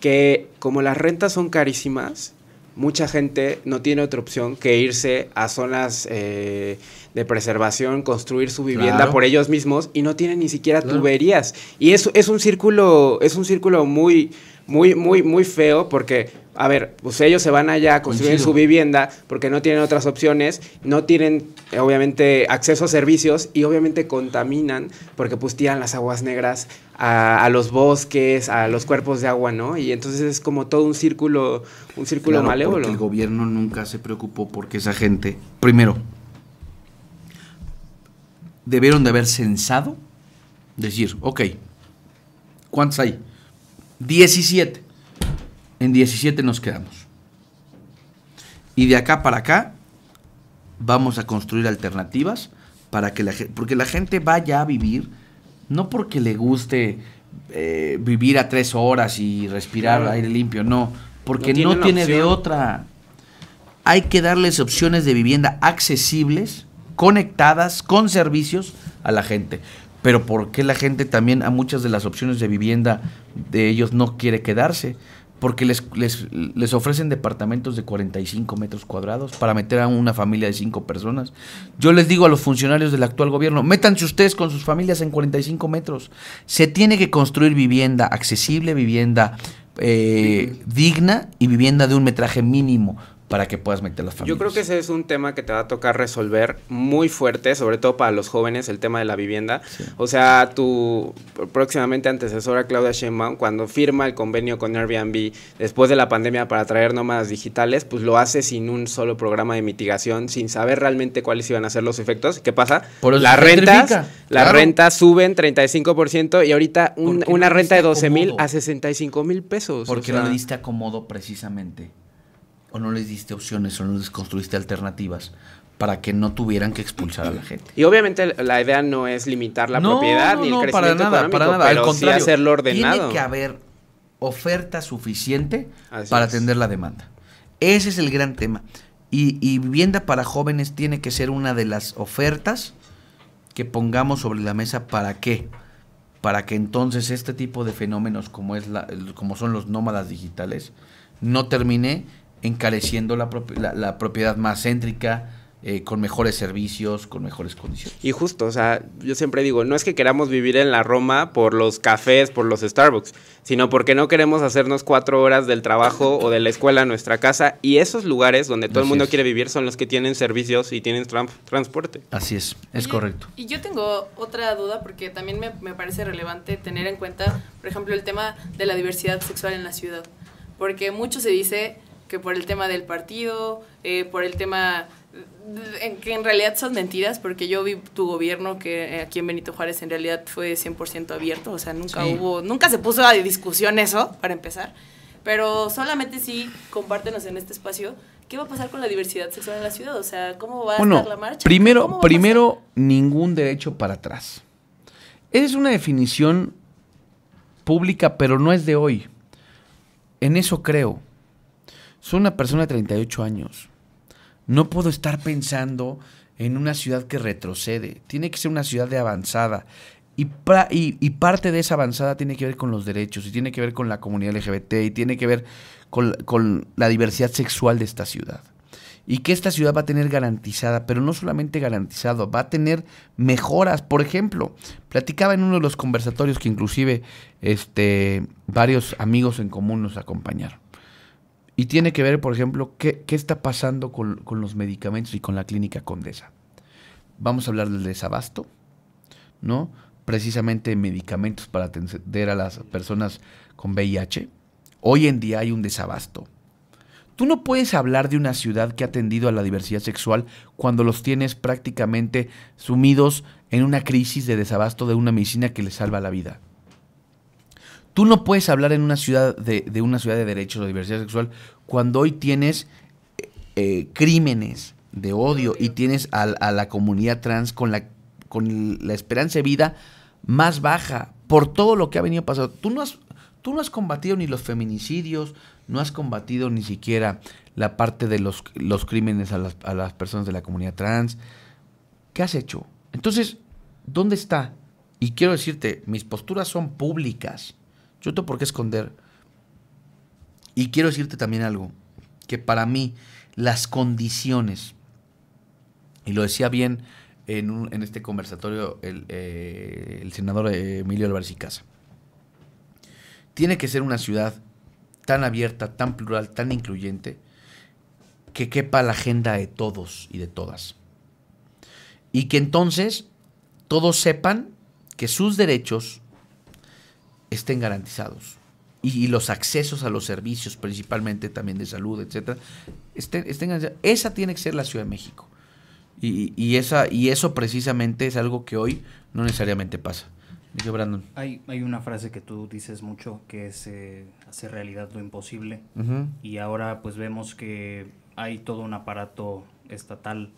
que como las rentas son carísimas, mucha gente no tiene otra opción que irse a zonas... Eh, de preservación, construir su vivienda por ellos mismos y no tienen ni siquiera tuberías. Y es, es un círculo, es un círculo muy, muy, muy, muy feo porque, a ver, pues ellos se van allá a construir su vivienda porque no tienen otras opciones, no tienen, eh, obviamente, acceso a servicios y obviamente contaminan porque pues tiran las aguas negras a, los bosques, a los cuerpos de agua, ¿no? Y entonces es como todo un círculo, un círculo malévolo. el gobierno nunca se preocupó porque esa gente, primero, debieron de haber censado, decir, ok, ¿cuántos hay? 17. En 17 nos quedamos. Y de acá para acá vamos a construir alternativas para que la gente, porque la gente vaya a vivir, no porque le guste eh, vivir a tres horas y respirar aire limpio, no, porque no, tiene de otra. Hay que darles opciones de vivienda accesibles conectadas con servicios a la gente. Pero ¿por qué la gente también a muchas de las opciones de vivienda de ellos no quiere quedarse? Porque les, ofrecen departamentos de 45 metros cuadrados para meter a una familia de 5 personas. Yo les digo a los funcionarios del actual gobierno, métanse ustedes con sus familias en 45 metros. Se tiene que construir vivienda accesible, vivienda eh, digna y vivienda de un metraje mínimo para que puedas meter las familias. Yo creo que ese es un tema que te va a tocar resolver muy fuerte, sobre todo para los jóvenes, el tema de la vivienda. O sea, tu próximamente antecesora Claudia Sheinbaum, cuando firma el convenio con Airbnb después de la pandemia para traer nómadas digitales, pues lo hace sin un solo programa de mitigación, sin saber realmente cuáles iban a ser los efectos. ¿Qué pasa? Por las rentas, las suben 35% y ahorita una renta de 12 mil a 65 mil pesos. Porque o no le diste acomodo precisamente o no les diste opciones o no les construiste alternativas para que no tuvieran que expulsar a la gente. Y obviamente la idea no es limitar la propiedad ni el crecimiento para nada, para nada. Al ordenado. Tiene que haber oferta suficiente para atender la demanda. Ese es el gran tema. Y, y, vivienda para jóvenes tiene que ser una de las ofertas que pongamos sobre la mesa para qué. Para que entonces este tipo de fenómenos como, es la, como son los nómadas digitales no termine encareciendo la, la, propiedad más céntrica, eh, con mejores servicios, con mejores condiciones. Y justo, o sea, yo siempre digo, no es que queramos vivir en la Roma por los cafés, por los Starbucks, sino porque no queremos hacernos cuatro horas del trabajo o de la escuela a nuestra casa. Y esos lugares donde todo el mundo quiere vivir son los que tienen servicios y tienen transporte. Así es, es correcto. Y yo tengo otra duda porque también me, me parece relevante tener en cuenta, por ejemplo, el tema de la diversidad sexual en la ciudad. Porque mucho se dice que por el tema del partido, eh, por el tema que en realidad son mentiras, porque yo vi tu gobierno que eh, aquí en Benito Juárez en realidad fue 100% abierto, o sea, nunca hubo, nunca se puso a discusión eso, para empezar, pero solamente si compártenos en este espacio qué va a pasar con la diversidad sexual en la ciudad, o sea, cómo va a estar la marcha. Primero, primero ningún derecho para atrás. Es una definición pública, pero no es de hoy. En eso creo. Soy una persona de 38 años. No puedo estar pensando en una ciudad que retrocede. Tiene que ser una ciudad de avanzada. Y, parte de esa avanzada tiene que ver con los derechos, y tiene que ver con la comunidad LGBT, y tiene que ver con, la diversidad sexual de esta ciudad. Y que esta ciudad va a tener garantizada, pero no solamente garantizado, va a tener mejoras. Por ejemplo, platicaba en uno de los conversatorios que inclusive este, varios amigos en común nos acompañaron. Y tiene que ver, por ejemplo, qué, está pasando con, con, los medicamentos y con la clínica condesa. Vamos a hablar del desabasto, ¿no? Precisamente medicamentos para atender a las personas con VIH. Hoy en día hay un desabasto. Tú no puedes hablar de una ciudad que ha atendido a la diversidad sexual cuando los tienes prácticamente sumidos en una crisis de desabasto de una medicina que les salva la vida. Tú no puedes hablar en una ciudad de, una ciudad de derechos o diversidad sexual cuando hoy tienes eh, eh, crímenes de odio y tienes a, la comunidad trans con la, esperanza de vida más baja por todo lo que ha venido pasando. Tú no has, tú no has combatido ni los feminicidios, no has combatido ni siquiera la parte de los, crímenes a las personas de la comunidad trans. ¿Qué has hecho? Entonces, ¿dónde está? Y quiero decirte, mis posturas son públicas. Yo tengo por qué esconder. Y quiero decirte también algo, que para mí las condiciones, y lo decía bien en, este conversatorio el, eh, el senador Emilio Álvarez y Casa, tiene que ser una ciudad tan abierta, tan plural, tan incluyente, que quepa la agenda de todos y de todas. Y que entonces todos sepan que sus derechos, estén garantizados y, los accesos a los servicios, principalmente también de salud, etcétera, estén, estén, esa tiene que ser la Ciudad de México. Y, y, esa, y eso precisamente es algo que hoy no necesariamente pasa. Dice Brandon. Hay, hay una frase que tú dices mucho que es eh, hacer realidad lo imposible. Y ahora pues vemos que hay todo un aparato estatal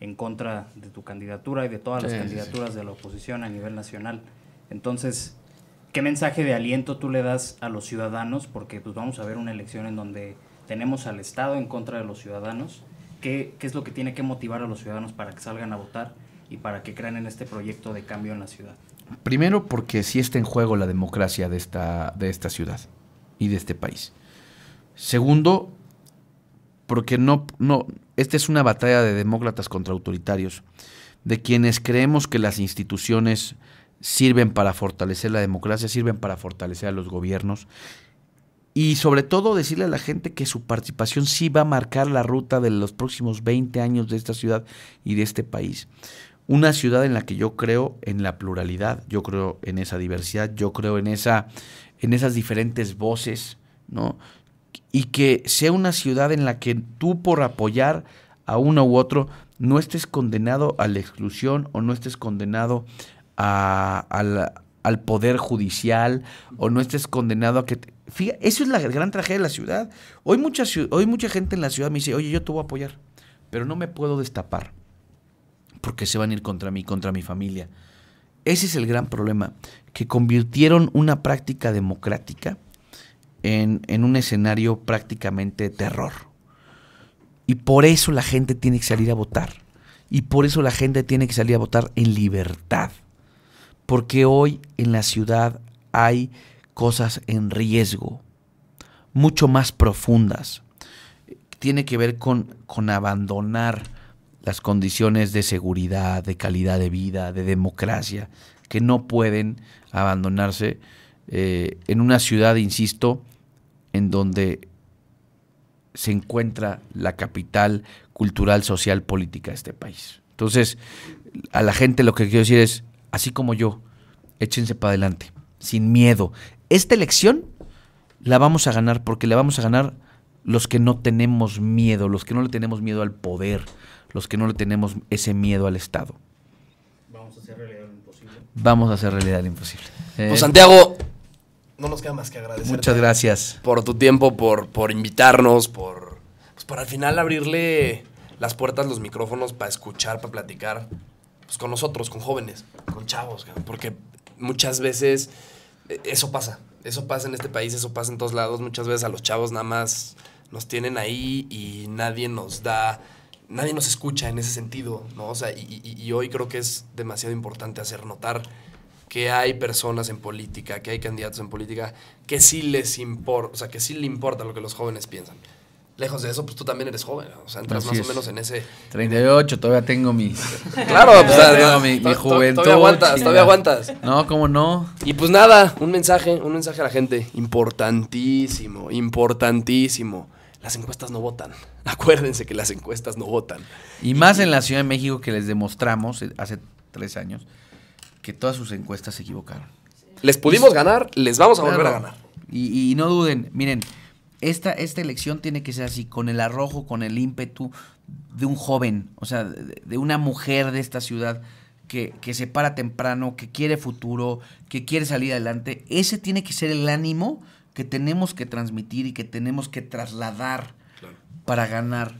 en contra de tu candidatura y de todas las candidaturas de la oposición a nivel nacional. Entonces, ¿Qué mensaje de aliento tú le das a los ciudadanos? Porque pues, vamos a ver una elección en donde tenemos al Estado en contra de los ciudadanos. ¿Qué, es lo que tiene que motivar a los ciudadanos para que salgan a votar y para que crean en este proyecto de cambio en la ciudad? Primero porque sí está en juego la democracia de esta, de esta ciudad y de este país. Segundo, porque no, no, esta es una batalla de demócratas contra autoritarios, de quienes creemos que las instituciones sirven para fortalecer la democracia, sirven para fortalecer a los gobiernos y sobre todo decirle a la gente que su participación sí va a marcar la ruta de los próximos 20 años de esta ciudad y de este país. Una ciudad en la que yo creo en la pluralidad, yo creo en esa diversidad, yo creo en, esa, en esas diferentes voces, ¿no? Y que sea una ciudad en la que tú por apoyar a uno u otro no estés condenado a la exclusión o no estés condenado al, poder judicial o no estés condenado a que... Fíjate, eso es la gran traje de la ciudad. Hoy mucha, mucha gente en la ciudad me dice, oye, yo te voy a apoyar, pero no me puedo destapar porque se van a ir contra mí, contra mi familia. Ese es el gran problema, que convirtieron una práctica democrática en, en un escenario prácticamente de terror. Y por eso la gente tiene que salir a votar. Y por eso la gente tiene que salir a votar en libertad porque hoy en la ciudad hay cosas en riesgo, mucho más profundas. Tiene que ver con, con abandonar las condiciones de seguridad, de calidad de vida, de democracia, que no pueden abandonarse eh, en una ciudad, insisto, en donde se encuentra la capital cultural, social, política de este país. Entonces, a la gente lo que quiero decir es, así como yo, échense para adelante, sin miedo. Esta elección la vamos a ganar porque la vamos a ganar los que no tenemos miedo, los que no le tenemos miedo al poder, los que no le tenemos ese miedo al Estado. Vamos a hacer realidad lo imposible. Vamos a hacer realidad lo imposible. pues eh, Santiago, no nos queda más que agradecer. Muchas gracias. Por tu tiempo, por, por invitarnos, por, pues, para al final abrirle las puertas, los micrófonos para escuchar, para platicar pues, con nosotros, con jóvenes, con chavos, porque muchas veces eh, eso pasa. Eso pasa en este país, eso pasa en todos lados. Muchas veces a los chavos nada más nos tienen ahí y nadie nos da, nadie nos escucha en ese sentido, ¿no? O sea, y, y hoy creo que es demasiado importante hacer notar que hay personas en política, que hay candidatos en política que sí les importa, o sea, que sí le importa lo que los jóvenes piensan. Lejos de eso, pues tú también eres joven. O sea, entras más o menos en ese. 38, todavía tengo mi... claro, pues. Todavía mi, juventud. Todavía aguantas, todavía aguantas. No, ¿cómo no? Y pues nada, un mensaje, un mensaje a la gente. Importantísimo, importantísimo. Las encuestas no votan. Acuérdense que las encuestas no votan. Y, más en la Ciudad de México que les demostramos hace tres años que todas sus encuestas se equivocaron. Les pudimos ganar, les vamos a volver a ganar. y no duden, miren esta, elección tiene que ser así, con el arrojo, con el ímpetu de un joven, o sea, de, una mujer de esta ciudad que, se para temprano, que quiere futuro, que quiere salir adelante. Ese tiene que ser el ánimo que tenemos que transmitir y que tenemos que trasladar para ganar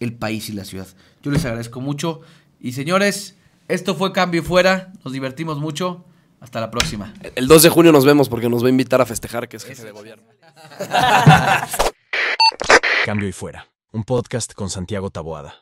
el país y la ciudad. Yo les agradezco mucho. Y señores, esto fue Cambio y Fuera. Nos divertimos mucho. Hasta la próxima. El 2 de junio nos vemos porque nos va a invitar a festejar que es jefe de gobierno. Cambio y fuera. Un podcast con Santiago Taboada.